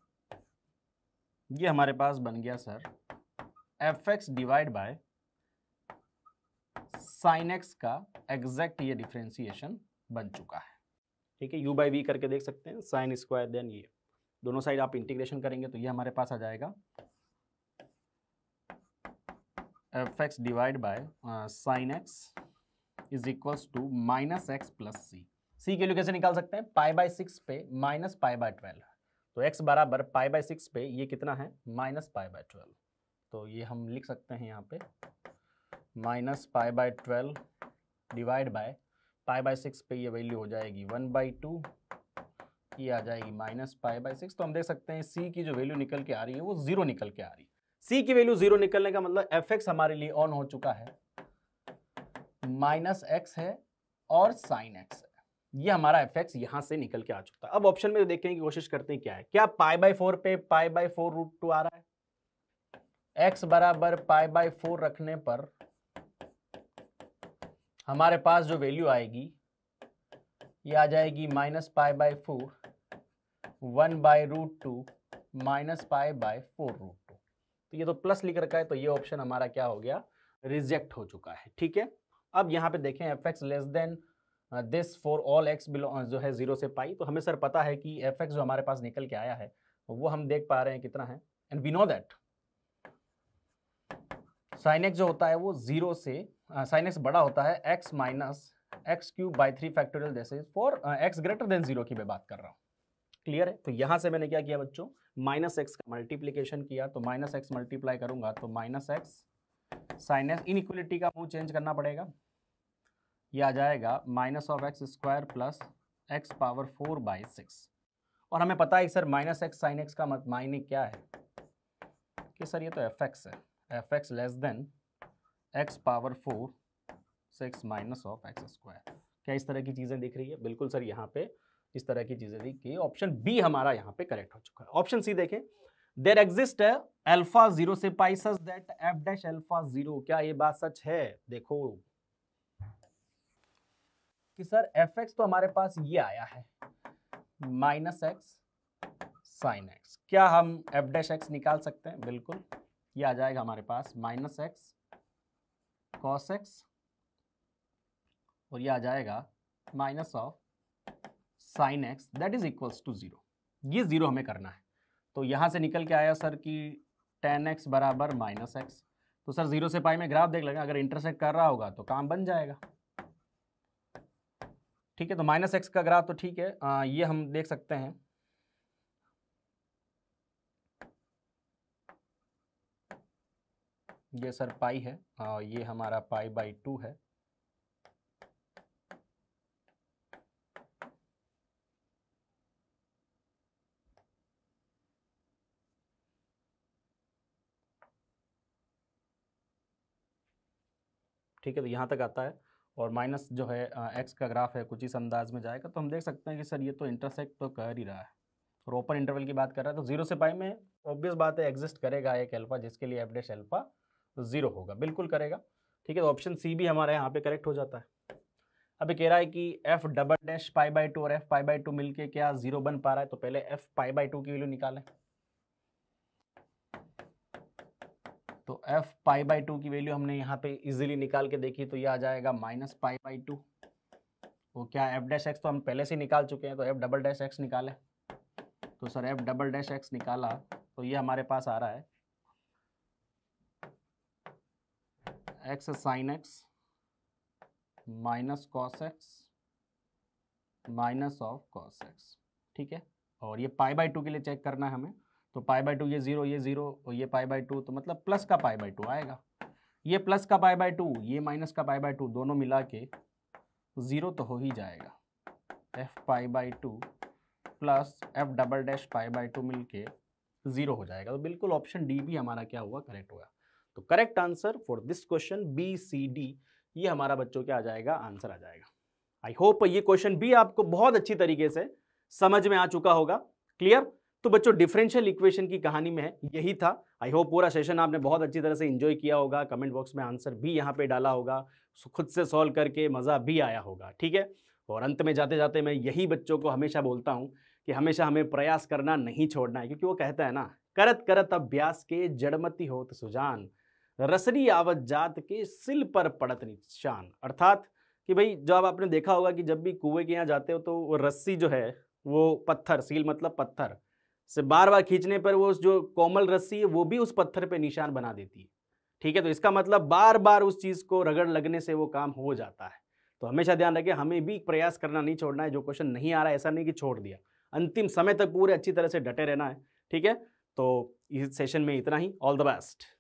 ये हमारे पास बन गया sir f x divide by sine x का एग्जैक्ट ये डिफ्रेंशिएशन बन चुका है ठीक है यू बाई वी करके देख सकते हैं साइन स्क्वायर देन ये दोनों साइड आप इंटीग्रेशन करेंगे तो ये हमारे पास आ जाएगा f x divide by sine x is equals to minus x plus c c के लिए कैसे निकाल सकते हैं पाई बाय सिक्स पे माइनस पाई बाय ट्वेल्व तो एक्स बराबर पाई बाय सिक्स पे ये कितना है माइनस पाई बाय ट्वेल्व तो ये हम लिख सकते हैं यहाँ पे minus pi by twelve divide by pi by six पे ये वैल्यू हो जाएगी वन बाई टू ये आ जाएगी माइनस पाई बाय सिक्स तो हम देख सकते हैं सी की जो वैल्यू निकल के आ रही है वो ज़ीरो निकल के आ रही है सी की वैल्यू जीरो निकलने का मतलब एफ एक्स हमारे लिए ऑन हो चुका है माइनस एक्स है और साइन एक्स है ये हमारा एफ एक्स यहां से निकल के आ चुका है अब ऑप्शन में देखने की कोशिश करते हैं क्या है क्या पाई बाई फोर पे pi by four root two आ रहा है एक्स बराबर पाई बाई फोर रखने पर हमारे पास जो वैल्यू आएगी ये आ जाएगी minus pi by four one by root two minus pi by four root तो ये तो प्लस लिख रखा है तो ये ऑप्शन हमारा क्या हो गया रिजेक्ट हो चुका है ठीक है अब यहाँ पे देखें f x less than this for all x belong जो है जीरो से पाई तो हमें सर पता है कि एफ एक्स जो हमारे पास निकल के आया है वो हम देख पा रहे हैं कितना है and we know that sine x जो होता है वो जीरो से साइन uh, एक्स बड़ा होता है x minus x cube by three factorial जैसे for x greater than zero की मैं बात कर रहा हूँ क्लियर है तो यहाँ से मैंने क्या किया बच्चों माइनस एक्स का मल्टीप्लीकेशन किया तो माइनस एक्स मल्टीप्लाई करूंगा तो minus x sine x inequality का मुंह चेंज करना पड़ेगा ये आ जाएगा minus of x square plus x power four by six और हमें पता है sir minus x sine x का मायने क्या है कि सर ये तो एफ एक्स है f x less than x power four six minus of x square क्या इस तरह की चीज़ें दिख रही है बिल्कुल सर यहाँ पे इस तरह की चीज़ें थी ऑप्शन बी हमारा यहाँ पे करेक्ट हो चुका है ऑप्शन सी देखें देर एग्जिस्ट एल्फा जीरो से पाइसस that f dash alpha zero क्या ये बात सच है देखो कि सर एफ एक्स तो हमारे पास ये आया है माइनस एक्स साइन एक्स क्या हम एफ डैश एक्स निकाल सकते हैं बिल्कुल ये आ जाएगा हमारे पास माइनस एक्स कॉस एक्स और ये आ जाएगा minus of sine x that is equals to zero ये ज़ीरो हमें करना है तो यहाँ से निकल के आया सर कि टेन एक्स बराबर माइनस एक्स तो सर ज़ीरो से पाई में ग्राफ देख लेंगे अगर इंटरसेक्ट कर रहा होगा तो काम बन जाएगा ठीक है तो माइनस एक्स का ग्राफ तो ठीक है आ, ये हम देख सकते हैं ये सर पाई है आ, ये हमारा पाई बाई टू है ठीक है तो यहाँ तक आता है और माइनस जो है एक्स का ग्राफ है कुछ इस अंदाज में जाएगा तो हम देख सकते हैं कि सर ये तो इंटरसेक्ट तो कर ही रहा है और ओपन इंटरवल की बात कर रहा है तो जीरो से पाई में ऑब्वियस बात है एग्जिस्ट करेगा एक एल्फा जिसके लिए एफ डेश एल्फा जीरो होगा बिल्कुल करेगा ठीक है तो ऑप्शन सी भी हमारे यहाँ पे करेक्ट हो जाता है अभी कह रहा है कि f double dash pi by two और एफ पाई बाई टू मिलके क्या जीरो बन पा रहा है तो पहले एफ पाई बाई टू की वैल्यू निकालें एफ पाई बाई टू की वैल्यू हमने यहाँ पे इजीली निकाल के देखी तो ये आ जाएगा माइनस पाई बाई टू वो क्या एफ डैश एक्स तो हम पहले से निकाल चुके हैं तो एफ डबल डैश एक्स निकाले तो sir f double dash x निकाला तो ये हमारे पास आ रहा है x sine x minus cos x minus of cos x ठीक है और ये पाई बाई टू के लिए चेक करना है हमें तो पाई बाई टू ये जीरो ये जीरो ये पाई बाई टू तो मतलब प्लस का पाई बाई टू आएगा ये प्लस का पाई बाई टू ये माइनस का पाई बाई टू दोनों मिला के तो ज़ीरो तो हो ही जाएगा f pi by two plus f double dash pi by two मिल के ज़ीरो हो जाएगा तो बिल्कुल ऑप्शन डी भी हमारा क्या हुआ करेक्ट हुआ तो correct answer for this question b c d ये हमारा बच्चों के आ जाएगा आंसर आ जाएगा आई होप ये क्वेश्चन भी आपको बहुत अच्छी तरीके से समझ में आ चुका होगा क्लियर तो बच्चों डिफरेंशियल इक्वेशन की कहानी में है यही था आई होप पूरा सेशन आपने बहुत अच्छी तरह से इन्जॉय किया होगा कमेंट बॉक्स में आंसर भी यहाँ पे डाला होगा खुद से सॉल्व करके मज़ा भी आया होगा ठीक है और अंत में जाते जाते मैं यही बच्चों को हमेशा बोलता हूँ कि हमेशा हमें प्रयास करना नहीं छोड़ना है क्योंकि वो कहता है ना करत करत अभ्यास के जड़मती होत सुजान रसरी आवत जात के सिल पर पड़त निशान अर्थात कि भाई जब आपने देखा होगा कि जब भी कुएं के यहाँ जाते हो तो वो रस्सी जो है वो पत्थर सील मतलब पत्थर से बार बार खींचने पर वो जो कोमल रस्सी है वो भी उस पत्थर पे निशान बना देती है ठीक है तो इसका मतलब बार बार उस चीज़ को रगड़ लगने से वो काम हो जाता है तो हमेशा ध्यान रखें हमें भी प्रयास करना नहीं छोड़ना है जो क्वेश्चन नहीं आ रहा है ऐसा नहीं कि छोड़ दिया अंतिम समय तक पूरे अच्छी तरह से डटे रहना है ठीक है तो इस सेशन में इतना ही ऑल द बेस्ट